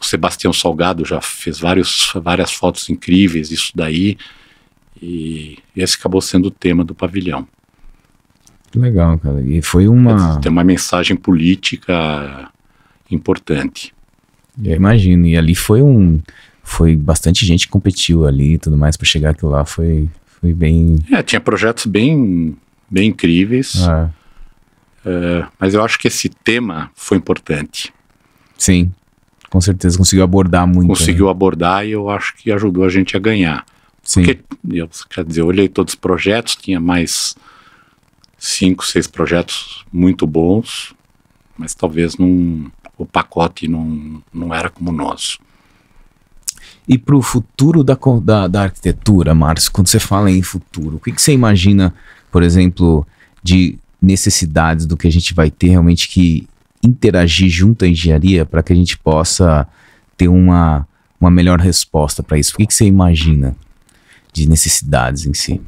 O Sebastião Salgado já fez vários, várias fotos incríveis disso daí e esse acabou sendo o tema do pavilhão. Legal, cara. E foi uma. É, tem uma mensagem política importante. Eu imagino. E ali foi um. Foi bastante gente que competiu ali e tudo mais para chegar aquilo lá. Foi, foi bem. É, tinha projetos bem, bem incríveis. Uh, mas eu acho que esse tema foi importante. Sim, com certeza. Conseguiu abordar muito. Conseguiu né? abordar e eu acho que ajudou a gente a ganhar. Sim. Porque, eu, quer dizer, eu olhei todos os projetos, tinha mais cinco, seis projetos muito bons, mas talvez não, o pacote não, não era como o nosso. E para o futuro da, da, da, arquitetura, Márcio, quando você fala em futuro, o que, que você imagina, por exemplo, de necessidades do que a gente vai ter realmente que interagir junto à engenharia para que a gente possa ter uma, uma melhor resposta para isso? O que, que você imagina de necessidades em si?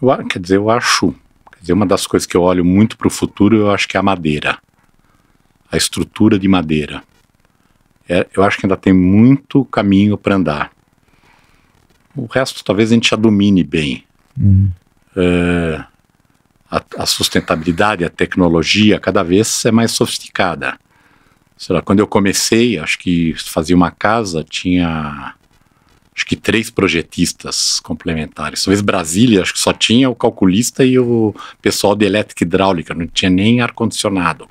Eu, quer dizer, eu acho. Quer dizer, uma das coisas que eu olho muito para o futuro, eu acho que é a madeira. A estrutura de madeira. É, eu acho que ainda tem muito caminho para andar. O resto talvez a gente já domine bem. Uhum. a, a, sustentabilidade, a tecnologia, cada vez é mais sofisticada. Sei lá, quando eu comecei, acho que fazia uma casa, tinha acho que três projetistas complementares. Talvez Brasília, acho que só tinha o calculista e o pessoal de elétrica hidráulica, não tinha nem ar-condicionado.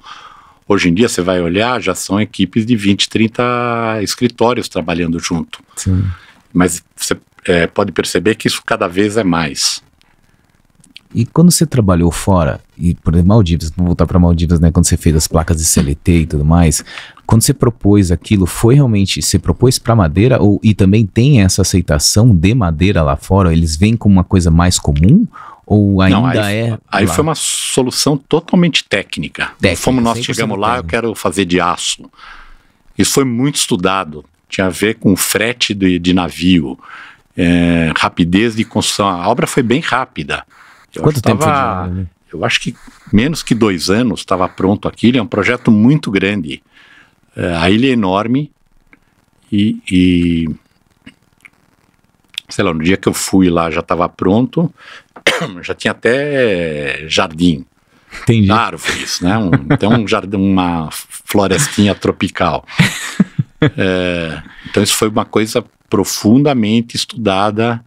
Hoje em dia, você vai olhar, já são equipes de 20, 30 escritórios trabalhando junto. Sim. Mas você é, pode perceber que isso cada vez é mais. E quando você trabalhou fora, e por Maldivas, vamos voltar para Maldivas, né? Quando você fez as placas de CLT e tudo mais, quando você propôs aquilo, foi realmente, você propôs para madeira ou, e também tem essa aceitação de madeira lá fora? Eles vêm como uma coisa mais comum? Ou ainda Não, aí, é. Aí lá? foi uma solução totalmente técnica. técnica Como nós chegamos lá, eu quero fazer de aço. Isso foi muito estudado. Tinha a ver com frete de, de navio, é, rapidez de construção. A obra foi bem rápida. Eu Quanto tempo tava, foi de... Eu acho que menos que dois anos estava pronto aquilo. É um projeto muito grande. É, a ilha é enorme e, e, sei lá, no dia que eu fui lá já estava pronto, já tinha até jardim. Entendi. Árvores, né? Um, tem então, um jardim, uma florestinha tropical. É, então isso foi uma coisa profundamente estudada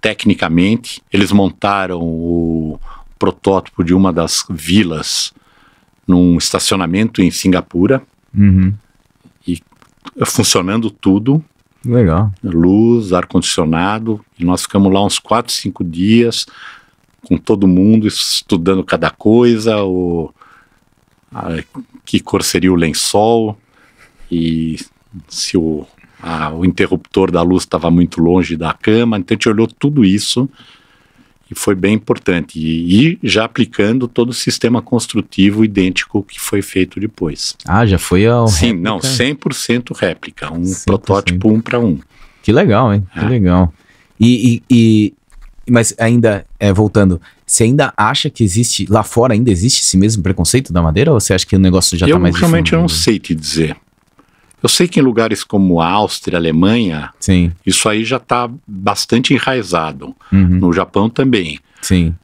tecnicamente. Eles montaram o protótipo de uma das vilas num estacionamento em Singapura. Uhum. E funcionando tudo. Legal. Luz, ar-condicionado. E nós ficamos lá uns 4, 5 dias com todo mundo, estudando cada coisa, o, a, que cor seria o lençol, e se o, a, o interruptor da luz estava muito longe da cama. Então a gente olhou tudo isso e foi bem importante. E, e, já aplicando todo o sistema construtivo idêntico que foi feito depois. Ah, já foi ao. Sim, réplica? não, 100% réplica, um 100%. protótipo um para um. Que legal, hein? Que é. legal. E, e, e, mas ainda, é, voltando, você ainda acha que existe, lá fora ainda existe esse mesmo preconceito da madeira ou você acha que o negócio já está mais Eu realmente não sei te dizer. Eu sei que em lugares como a Áustria, a Alemanha, Sim. isso aí já está bastante enraizado. Uhum. No Japão também. Sim.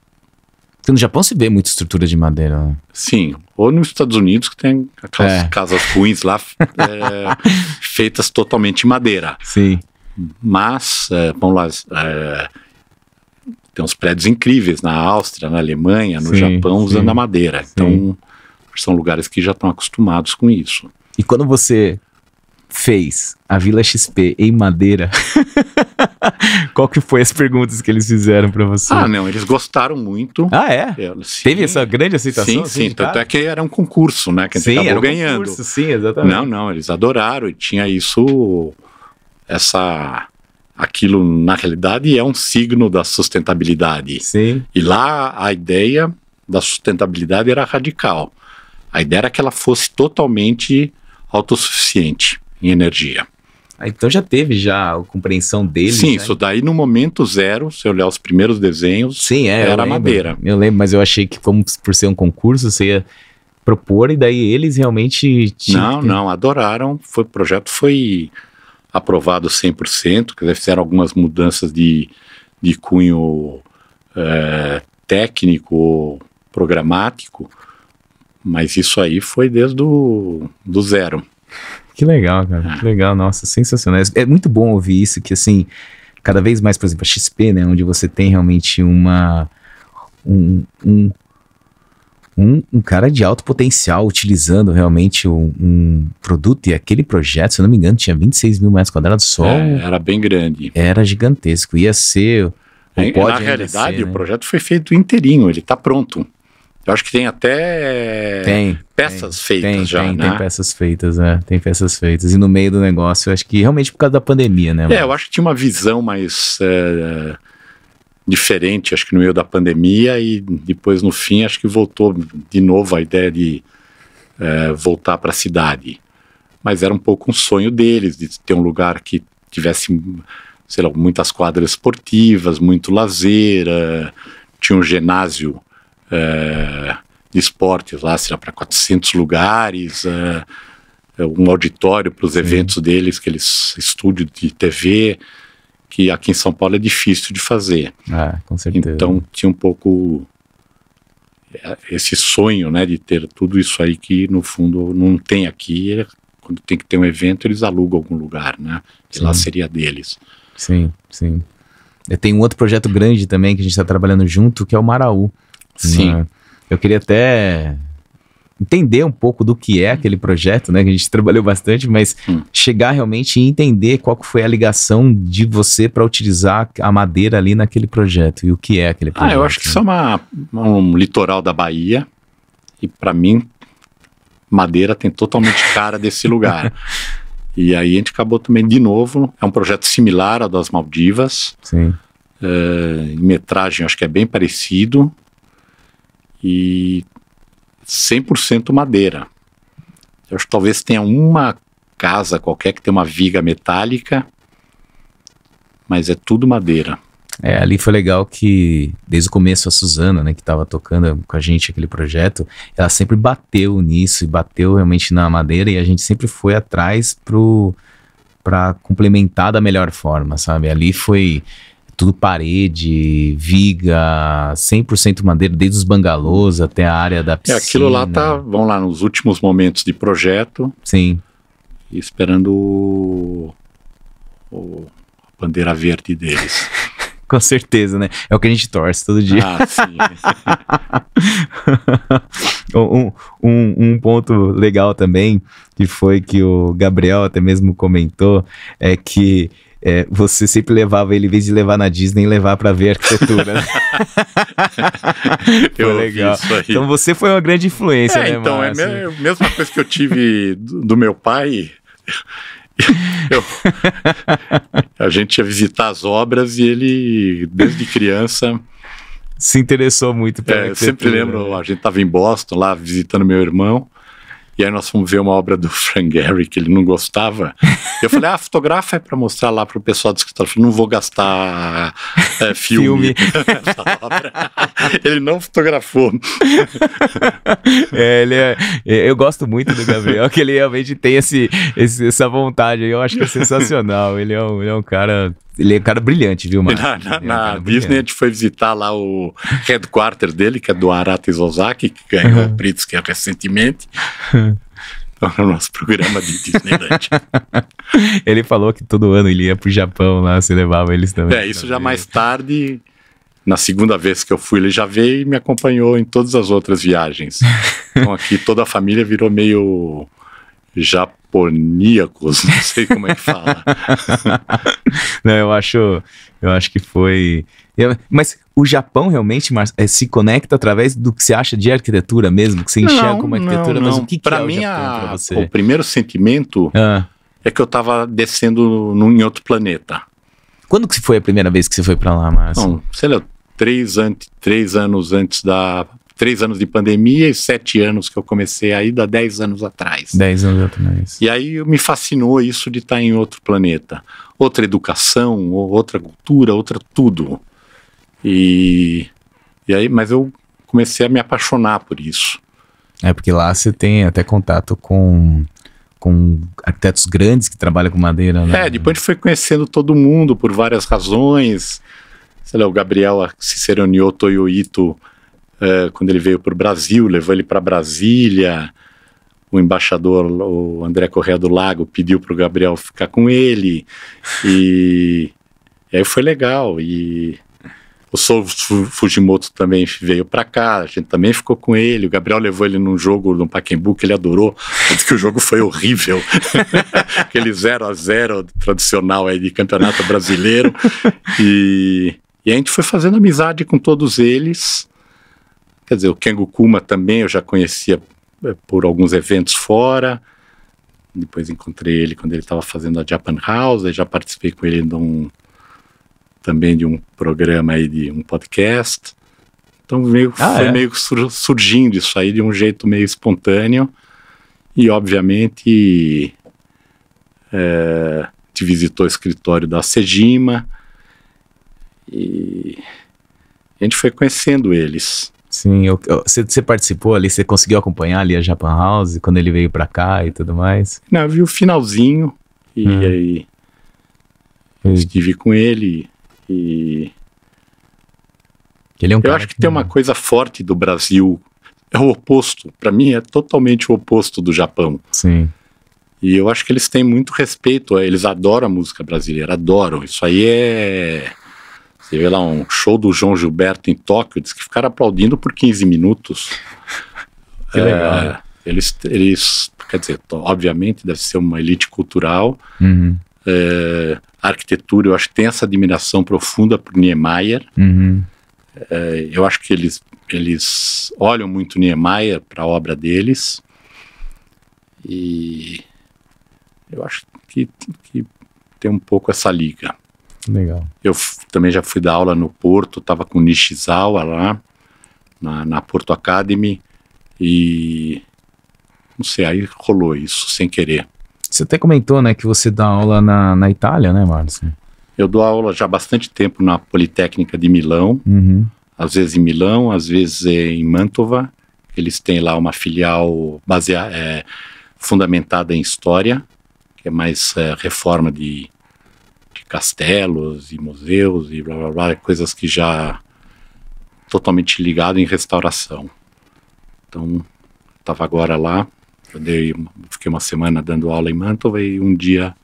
Porque no Japão se vê muita estrutura de madeira. Né? Sim, ou nos Estados Unidos que tem aquelas é. casas ruins lá é, feitas totalmente de madeira. Sim. Mas, é, vamos lá, é, tem uns prédios incríveis na Áustria, na Alemanha, no sim, Japão, sim. usando a madeira. Então, sim. são lugares que já estão acostumados com isso. E quando você fez a Vila XP em madeira? Qual que foi as perguntas que eles fizeram para você? Ah, não, eles gostaram muito. Ah, é? Eu, é, Teve essa grande aceitação? Sim, assim, sim, tanto é que era um concurso, né, que a gente sim, acabou um ganhando. Concurso, sim, exatamente. Não, não, eles adoraram e tinha isso essa aquilo na realidade é um signo da sustentabilidade. Sim. E lá a ideia da sustentabilidade era radical. A ideia era que ela fosse totalmente autossuficiente em energia. Ah, então já teve já a compreensão dele. Sim, né? isso daí no momento zero, se eu olhar os primeiros desenhos, Sim, é, era eu madeira. Eu lembro, mas eu achei que como por ser um concurso, você ia propor e daí eles realmente... Não, que... não, adoraram. Foi, o projeto foi aprovado 100%, que fizeram algumas mudanças de, de cunho é, técnico, programático, mas isso aí foi desde do zero. Que legal, cara. Que legal, nossa, sensacional. É muito bom ouvir isso, que assim, cada vez mais, por exemplo, a XP, né? Onde você tem realmente uma. Um, um, um, um cara de alto potencial utilizando realmente um, um, produto e aquele projeto, se eu não me engano, tinha 26 mil metros quadrados só. É, era bem grande. Era gigantesco. Ia ser. É, na realidade, ser, né? o projeto foi feito inteirinho, ele está pronto. Eu acho que tem até tem, peças tem, feitas tem, já, tem, né? Tem peças feitas, né? Tem peças feitas. E no meio do negócio, eu acho que realmente por causa da pandemia, né? É, mano? É, eu acho que tinha uma visão mais é, diferente, acho que no meio da pandemia e depois no fim, acho que voltou de novo a ideia de é, voltar para a cidade. Mas era um pouco um sonho deles, de ter um lugar que tivesse, sei lá, muitas quadras esportivas, muito lazer, é, tinha um ginásio é, de esportes lá, será para 400 lugares, é, é, um auditório para os eventos deles, que eles estúdio de TV, que aqui em São Paulo é difícil de fazer. Ah, com certeza. Então tinha um pouco é, esse sonho, né, de ter tudo isso aí que no fundo não tem aqui. Quando tem que ter um evento, eles alugam algum lugar, né? Que lá seria deles. Sim, sim. Tem um outro projeto grande também que a gente está trabalhando junto, que é o Maraú. Sim. Né? Eu queria até entender um pouco do que é aquele projeto, né? Que a gente trabalhou bastante, mas hum. chegar realmente e entender qual foi a ligação de você para utilizar a madeira ali naquele projeto e o que é aquele projeto. Ah, eu acho que isso é uma, um litoral da Bahia e para mim madeira tem totalmente cara desse lugar. e aí a gente acabou também de novo, é um projeto similar ao das Maldivas. Sim. Eh, em metragem acho que é bem parecido, e 100% madeira. Eu acho que talvez tenha uma casa qualquer que tem uma viga metálica, mas é tudo madeira. É, ali foi legal que desde o começo a Suzana, né, que estava tocando com a gente aquele projeto, ela sempre bateu nisso e bateu realmente na madeira e a gente sempre foi atrás pro para complementar da melhor forma, sabe? Ali foi tudo parede, viga, 100% madeira, desde os bangalôs até a área da piscina. É, aquilo lá tá, vão lá, nos últimos momentos de projeto. Sim. Esperando o, o a bandeira verde deles. Com certeza, né? É o que a gente torce todo dia. Ah, sim. um, um, um, ponto legal também, que foi que o Gabriel até mesmo comentou, é que é, você sempre levava ele, em vez de levar na Disney, levar para ver arquitetura. Né? eu legal. Isso aí. Então você foi uma grande influência, é, né, Então, é Márcio? é a mesma coisa que eu tive do meu pai. Eu, a gente ia visitar as obras e ele, desde criança. Se interessou muito pela é, Sempre lembro, né? a gente estava em Boston lá visitando meu irmão. E aí nós fomos ver uma obra do Frank Gehry que ele não gostava. Eu falei, ah, fotografa é para mostrar lá para o pessoal do escritório. Eu falei, não vou gastar é, filme. filme. ele não fotografou. é, ele é, é, eu gosto muito do Gabriel, que ele realmente tem esse, esse essa vontade. Eu acho que é sensacional. Ele é um, ele é um cara ele é um cara brilhante, viu, mano? Na, na, é um na Disney a gente foi visitar lá o headquarter dele, que é do Arata Isozaki, que ganhou uhum. o Pritzker recentemente. Então, no nosso programa de Disneyland. Né, ele falou que todo ano ele ia pro Japão lá, se levava eles também. É, isso já mais tarde, na segunda vez que eu fui, ele já veio e me acompanhou em todas as outras viagens. Então aqui toda a família virou meio Japão demoníacos, não sei como é que fala. não, eu acho, eu acho que foi. Eu, mas o Japão realmente Mar, é, se conecta através do que você acha de arquitetura mesmo, que você enxerga não, como arquitetura, não, mas não. o que, pra é mim, o Japão você? O primeiro sentimento ah. é que eu estava descendo num, em outro planeta. Quando que foi a primeira vez que você foi para lá, Márcio? Não, sei lá, três, antes, três anos antes da três anos de pandemia e sete anos que eu comecei aí, dá dez anos atrás. Dez anos atrás. E aí me fascinou isso de estar em outro planeta. Outra educação, outra cultura, outra tudo. E, e aí, mas eu comecei a me apaixonar por isso. É, porque lá você tem até contato com com arquitetos grandes que trabalham com madeira, né? É, depois a gente foi conhecendo todo mundo por várias razões. Sei lá, o Gabriel se seroneou Toyoito uh, quando ele veio para o Brasil, levou ele para Brasília. O embaixador, o André Correa do Lago, pediu para o Gabriel ficar com ele. E, e aí foi legal. E o Sou Fujimoto também veio para cá, a gente também ficou com ele. O Gabriel levou ele num jogo no Pacaembu que ele adorou, tanto que o jogo foi horrível. Aquele 0 a 0 tradicional aí de campeonato brasileiro. E, e a gente foi fazendo amizade com todos eles. Quer dizer, o Kengo Kuma também eu já conhecia eh, por alguns eventos fora. Depois encontrei ele quando ele estava fazendo a Japan House, aí já participei com ele de um, também de um programa aí, de um podcast. Então meio, ah, foi é? meio surgindo isso aí de um jeito meio espontâneo. E obviamente é, te visitou o escritório da Sejima. E a gente foi conhecendo eles. Sim, você participou ali, você conseguiu acompanhar ali a Japan House quando ele veio para cá e tudo mais? Não, eu vi o finalzinho e hum. aí eu estive com ele e ele é um eu acho que, que tem uma é coisa forte do Brasil. É o oposto. Para mim, é totalmente o oposto do Japão. Sim. E eu acho que eles têm muito respeito. Eles adoram a música brasileira, adoram. Isso aí é. Você vê lá um show do João Gilberto em Tóquio, diz que ficaram aplaudindo por 15 minutos. Que é, legal. Eles, eles, quer dizer, obviamente deve ser uma elite cultural. Uhum. É, a arquitetura, eu acho que tem essa admiração profunda por Niemeyer. Uhum. É, eu acho que eles, eles olham muito Niemeyer para a obra deles. E eu acho que, que tem um pouco essa liga. Legal. Eu também já fui dar aula no Porto, estava com Nishizawa lá, na, na Porto Academy, e não sei, aí rolou isso, sem querer. Você até comentou, né, que você dá aula na, na Itália, né, Márcio? Eu dou aula já há bastante tempo na Politécnica de Milão, uhum. às vezes em Milão, às vezes é em Mantova. Eles têm lá uma filial baseada, é, fundamentada em História, que é mais é, reforma de castelos e museus e blá blá blá, coisas que já totalmente ligado em restauração. Então, estava agora lá, eu dei, fiquei uma semana dando aula em Mantova e um dia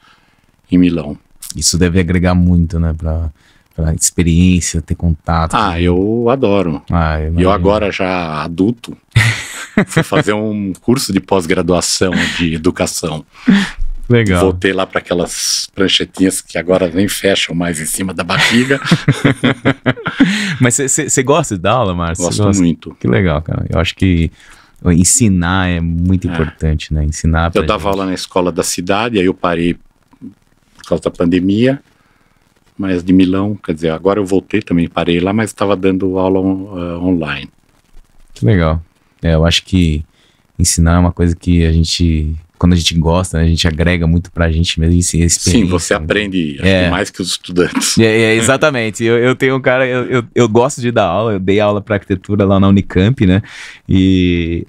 em Milão. Isso deve agregar muito, né, para para experiência, ter contato. Ah, eu adoro. Ah, eu, eu agora já adulto fui fazer um curso de pós-graduação de educação. Legal. Voltei lá para aquelas pranchetinhas que agora nem fecham mais em cima da barriga. Mas você gosta de dar aula, Márcio? Gosto muito. Que legal, cara. Eu acho que ensinar é muito é. importante, né? Ensinar. Eu dava gente. aula na escola da cidade, aí eu parei por causa da pandemia, mas de Milão, quer dizer, agora eu voltei também, parei lá, mas estava dando aula on, uh, online. Que legal. É, eu acho que ensinar é uma coisa que a gente quando a gente gosta, né, a gente agrega muito pra gente mesmo. isso Sim, você né? aprende é. mais que os estudantes. É, é exatamente. eu, eu tenho um cara, eu, eu, eu, gosto de dar aula, eu dei aula pra arquitetura lá na Unicamp, né? E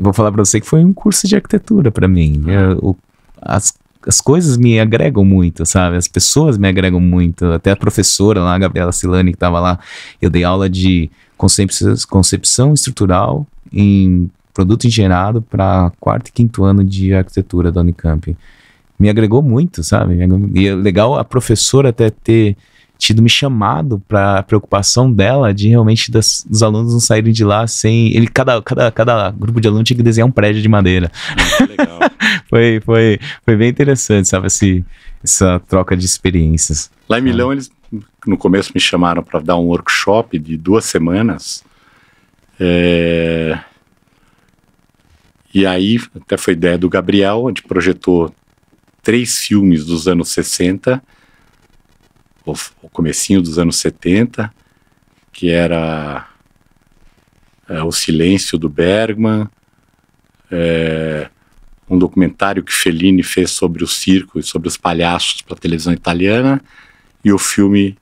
vou falar pra você que foi um curso de arquitetura pra mim. Eu, né? o, as as coisas me agregam muito, sabe? As pessoas me agregam muito. Até a professora lá, a Gabriela Silani, que estava lá, eu dei aula de concepção estrutural em produto engenhado para quarto e quinto ano de arquitetura da Unicamp. Me agregou muito, sabe? E é legal a professora até ter tido me chamado para a preocupação dela de realmente das, dos alunos não saírem de lá sem ele cada, cada, cada grupo de alunos tinha que desenhar um prédio de madeira foi, foi, foi bem interessante sabe esse, essa troca de experiências lá em Milão eles no começo me chamaram para dar um workshop de duas semanas é, e aí, até foi ideia do Gabriel, a gente projetou três filmes dos anos 60, o, o comecinho dos anos 70, que era é, O Silêncio do Bergman, é, um documentário que Fellini fez sobre o circo e sobre os palhaços para a televisão italiana, e o filme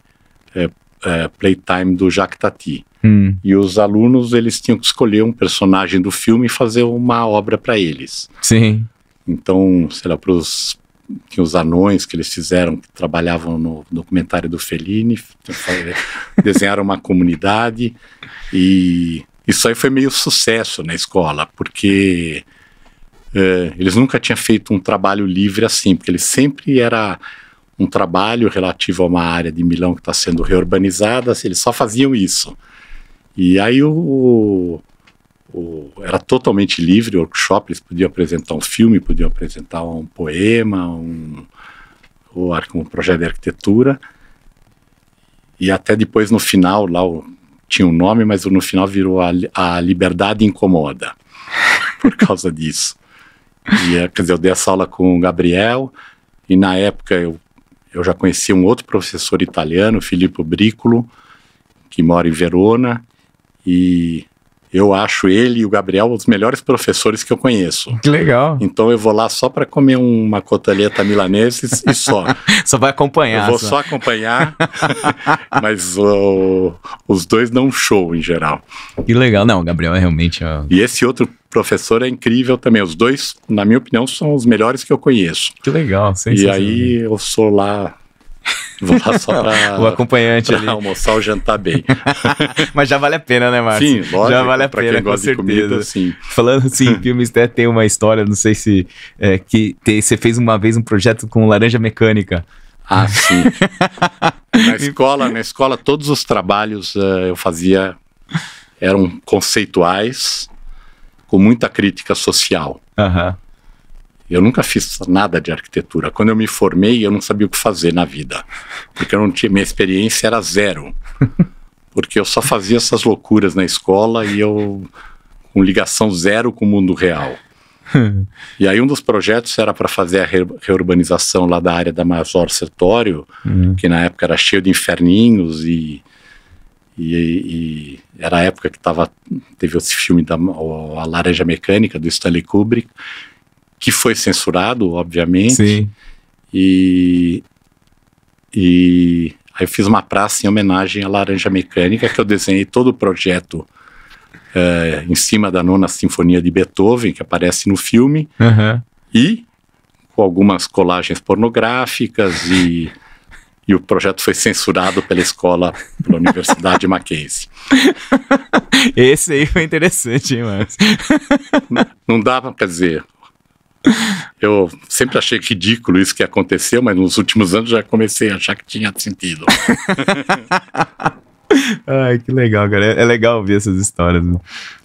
é, é Playtime do Jacques Tati. Hum. E os alunos, eles tinham que escolher um personagem do filme e fazer uma obra para eles. Sim. Então, sei lá, para os que os anões que eles fizeram, que trabalhavam no documentário do Fellini, desenharam uma comunidade e isso aí foi meio sucesso na escola, porque é, eles nunca tinham feito um trabalho livre assim, porque ele sempre era um trabalho relativo a uma área de Milão que está sendo reurbanizada, assim, eles só faziam isso. E aí o, o, era totalmente livre o workshop, eles podiam apresentar um filme, podiam apresentar um poema, um, um, projeto de arquitetura. E até depois no final, lá o, tinha um nome, mas no final virou a, a Liberdade Incomoda, por causa disso. E, é, quer dizer, eu dei essa aula com o Gabriel, e na época eu, eu já conhecia um outro professor italiano, Filippo Bricolo, que mora em Verona, e eu acho ele e o Gabriel os melhores professores que eu conheço. Que legal. Então eu vou lá só para comer uma coteleta milanesa e só. só vai acompanhar. Eu vou só, só acompanhar, mas os dois dão um show em geral. Que legal. Não, o Gabriel é realmente... E esse outro professor é incrível também. Os dois, na minha opinião, são os melhores que eu conheço. Que legal. E aí eu sou lá Vou lá só para o acompanhante pra ali. almoçar ou jantar bem. Mas já vale a pena, né, Márcio? Sim, lógico. Já vale a pena, quem gosta com certeza. Comida, sim. Falando assim, filmes até tem uma história, não sei se é, que te, você fez uma vez um projeto com laranja mecânica. Ah, sim. na escola, na escola todos os trabalhos uh, eu fazia eram conceituais com muita crítica social. Aham. Uh -huh. Eu nunca fiz nada de arquitetura. Quando eu me formei, eu não sabia o que fazer na vida, porque eu não tinha, minha experiência era zero. Porque eu só fazia essas loucuras na escola e eu com ligação zero com o mundo real. e aí um dos projetos era para fazer a re reurbanização lá da área da Major Sertório, uhum. que na época era cheio de inferninhos e, e, e era a época que tava, teve esse filme da a Laranja Mecânica do Stanley Kubrick que foi censurado, obviamente. Sim. E, e aí eu fiz uma praça em homenagem à Laranja Mecânica, que eu desenhei todo o projeto é, em cima da nona sinfonia de Beethoven, que aparece no filme, uhum. e com algumas colagens pornográficas e e o projeto foi censurado pela escola, pela Universidade Mackenzie. Esse aí foi interessante, hein, Marcos? não, não dava, quer dizer, eu sempre achei ridículo isso que aconteceu, mas nos últimos anos já comecei a achar que tinha sentido. Ai, que legal, cara. É, é legal ver essas histórias. Né?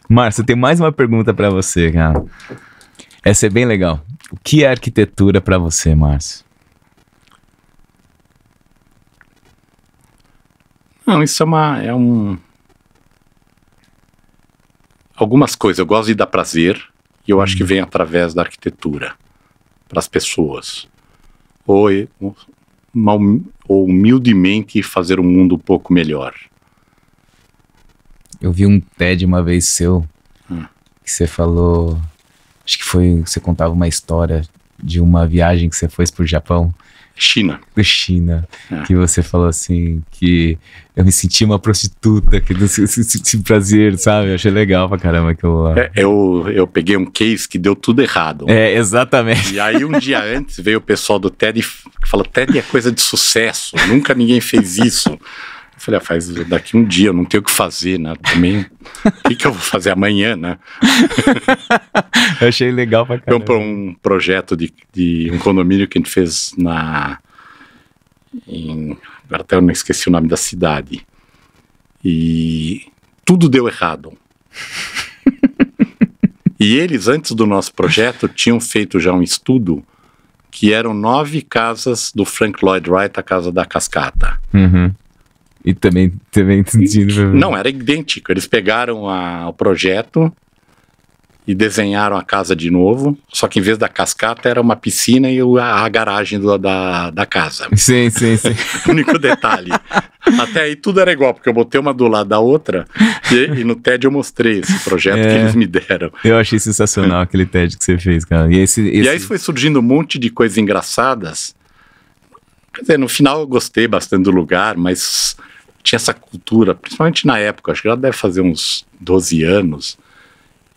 Márcio, tem mais uma pergunta para você, cara. Essa é bem legal. O que é arquitetura para você, Márcio? Não, isso é uma. É um... Algumas coisas. Eu gosto de dar prazer e eu acho que vem através da arquitetura para as pessoas. Ou, hum, ou humildemente fazer o mundo um pouco melhor. Eu vi um TED uma vez seu hum. que você falou. Acho que foi. Você contava uma história de uma viagem que você fez para o Japão. China. China. É. Que você falou assim, que eu me senti uma prostituta, que eu senti prazer, sabe? Eu achei legal pra caramba aquilo lá. É, eu, eu peguei um case que deu tudo errado. É, exatamente. E aí um dia antes veio o pessoal do TED e falou, TED é coisa de sucesso, nunca ninguém fez isso. Falei, ah, faz daqui um dia, eu não tenho o que fazer, né? Também, o que, que eu vou fazer amanhã, né? eu achei legal pra caramba. Comprou um projeto de, de um condomínio que a gente fez na... Em, até eu não esqueci o nome da cidade. E tudo deu errado. e eles, antes do nosso projeto, tinham feito já um estudo que eram nove casas do Frank Lloyd Wright, a casa da cascata. Uhum. E também, também Não, era idêntico. Eles pegaram a, o projeto e desenharam a casa de novo, só que em vez da cascata era uma piscina e a, a garagem do, da, da casa. Sim, sim, sim. Único detalhe. Até aí tudo era igual, porque eu botei uma do lado da outra e, e no TED eu mostrei esse projeto é, que eles me deram. Eu achei sensacional aquele TED que você fez, cara. E, esse, esse... e aí foi surgindo um monte de coisas engraçadas. Quer dizer, no final eu gostei bastante do lugar, mas tinha essa cultura, principalmente na época, acho que já deve fazer uns 12 anos,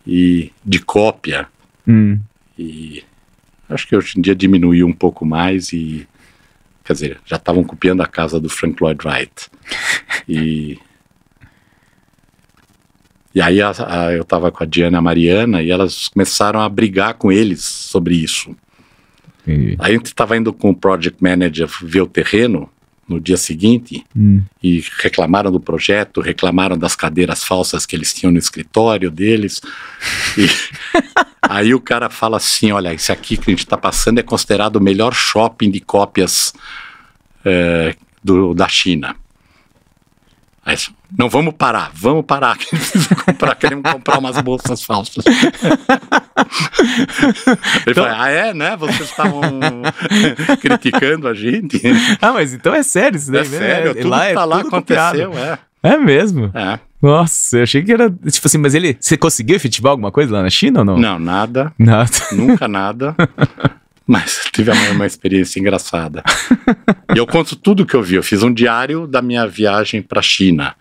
e de cópia. Hum. E acho que hoje em dia diminuiu um pouco mais e quer dizer, já estavam copiando a casa do Frank Lloyd Wright. E e aí a, a, eu estava com a Diana e a Mariana e elas começaram a brigar com eles sobre isso. Aí a gente estava indo com o project manager ver o terreno no dia seguinte hum. e reclamaram do projeto, reclamaram das cadeiras falsas que eles tinham no escritório deles. E aí o cara fala assim: olha, esse aqui que a gente está passando é considerado o melhor shopping de cópias é, do, da China. Aí, não, vamos parar, vamos parar. comprar, queremos comprar umas bolsas falsas. Ele então... fala, ah, é, né? Vocês estavam criticando a gente. Ah, mas então é sério isso daí é mesmo? Né? Sério, é sério, lá, é tá lá aconteceu, copiado. é. É mesmo? É. Nossa, eu achei que era. Tipo assim, mas ele. Você conseguiu efetivar alguma coisa lá na China ou não? Não, nada. Nada. Nunca nada. mas tive uma experiência engraçada. E eu conto tudo que eu vi. Eu fiz um diário da minha viagem para a China.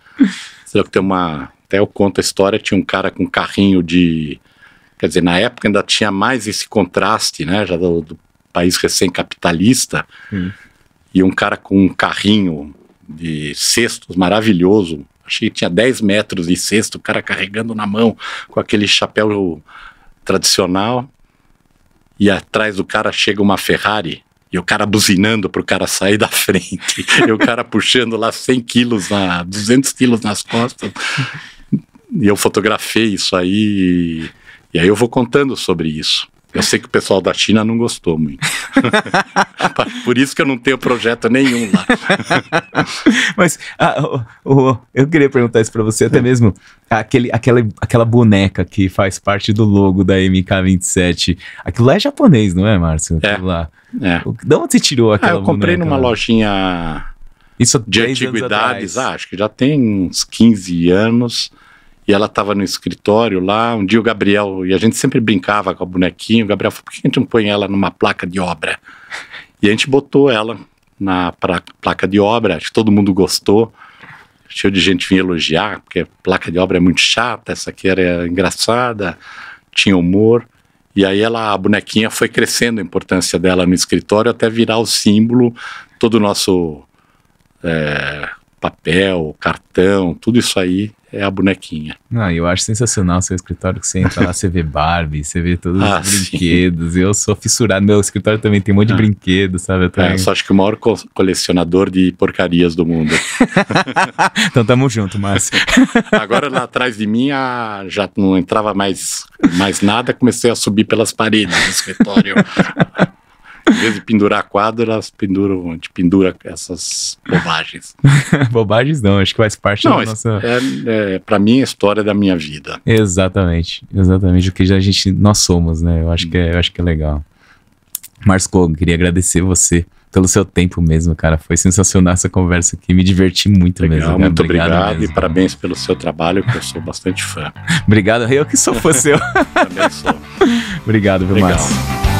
Sei que tem uma. Até eu conto a história, tinha um cara com um carrinho de. Quer dizer, na época ainda tinha mais esse contraste, né? Já do, do país recém-capitalista. Hum. E um cara com um carrinho de cestos maravilhoso. Achei que tinha 10 metros de cesto, o cara carregando na mão com aquele chapéu tradicional. E atrás do cara chega uma Ferrari e o cara buzinando para o cara sair da frente. e o cara puxando lá 100 quilos, na, 200 quilos nas costas. E eu fotografei isso aí. E aí eu vou contando sobre isso. Eu sei que o pessoal da China não gostou muito. Por isso que eu não tenho projeto nenhum lá. Mas ah, eu queria perguntar isso para você, até mesmo aquele, aquela, aquela boneca que faz parte do logo da MK27. Aquilo lá é japonês, não é, Márcio? É. Aquilo é, lá. É. De onde você tirou aquela ah, eu comprei boneca, numa lá? lojinha isso de antiguidades, ah, acho que já tem uns 15 anos. E ela estava no escritório lá. Um dia o Gabriel, e a gente sempre brincava com a bonequinha O Gabriel falou: por que a gente não põe ela numa placa de obra? E a gente botou ela na pra, placa de obra. Acho que todo mundo gostou. Cheio de gente vinha elogiar, porque placa de obra é muito chata. Essa aqui era engraçada, tinha humor. E aí ela, a bonequinha foi crescendo a importância dela no escritório até virar o símbolo, todo o nosso é, papel, cartão, tudo isso aí é a bonequinha. Não, ah, eu acho sensacional o seu escritório que você entra lá, você vê Barbie, você vê todos ah, os brinquedos. Sim. Eu sou fissurado, meu escritório também tem um monte ah. de brinquedos, sabe? Eu, também... é, eu só acho que o maior co colecionador de porcarias do mundo. então tamo junto, Márcio. Agora lá atrás de mim ah, já não entrava mais, mais nada, comecei a subir pelas paredes do escritório. Em vez de pendurar quadro, elas penduram, a gente pendura essas bobagens. bobagens não, acho que faz parte não, da nossa. É, é, pra mim, é a história da minha vida. Exatamente, exatamente. O que a gente, nós somos, né? Eu acho que é, eu acho que é legal. Marcos Kogo, queria agradecer você pelo seu tempo mesmo, cara. Foi sensacional essa conversa aqui, me diverti muito Legal, mesmo. Cara. Muito obrigado, obrigado mesmo. e parabéns pelo seu trabalho, que eu sou bastante fã. obrigado, eu que sou fã seu. Também sou. obrigado, viu, Marcos?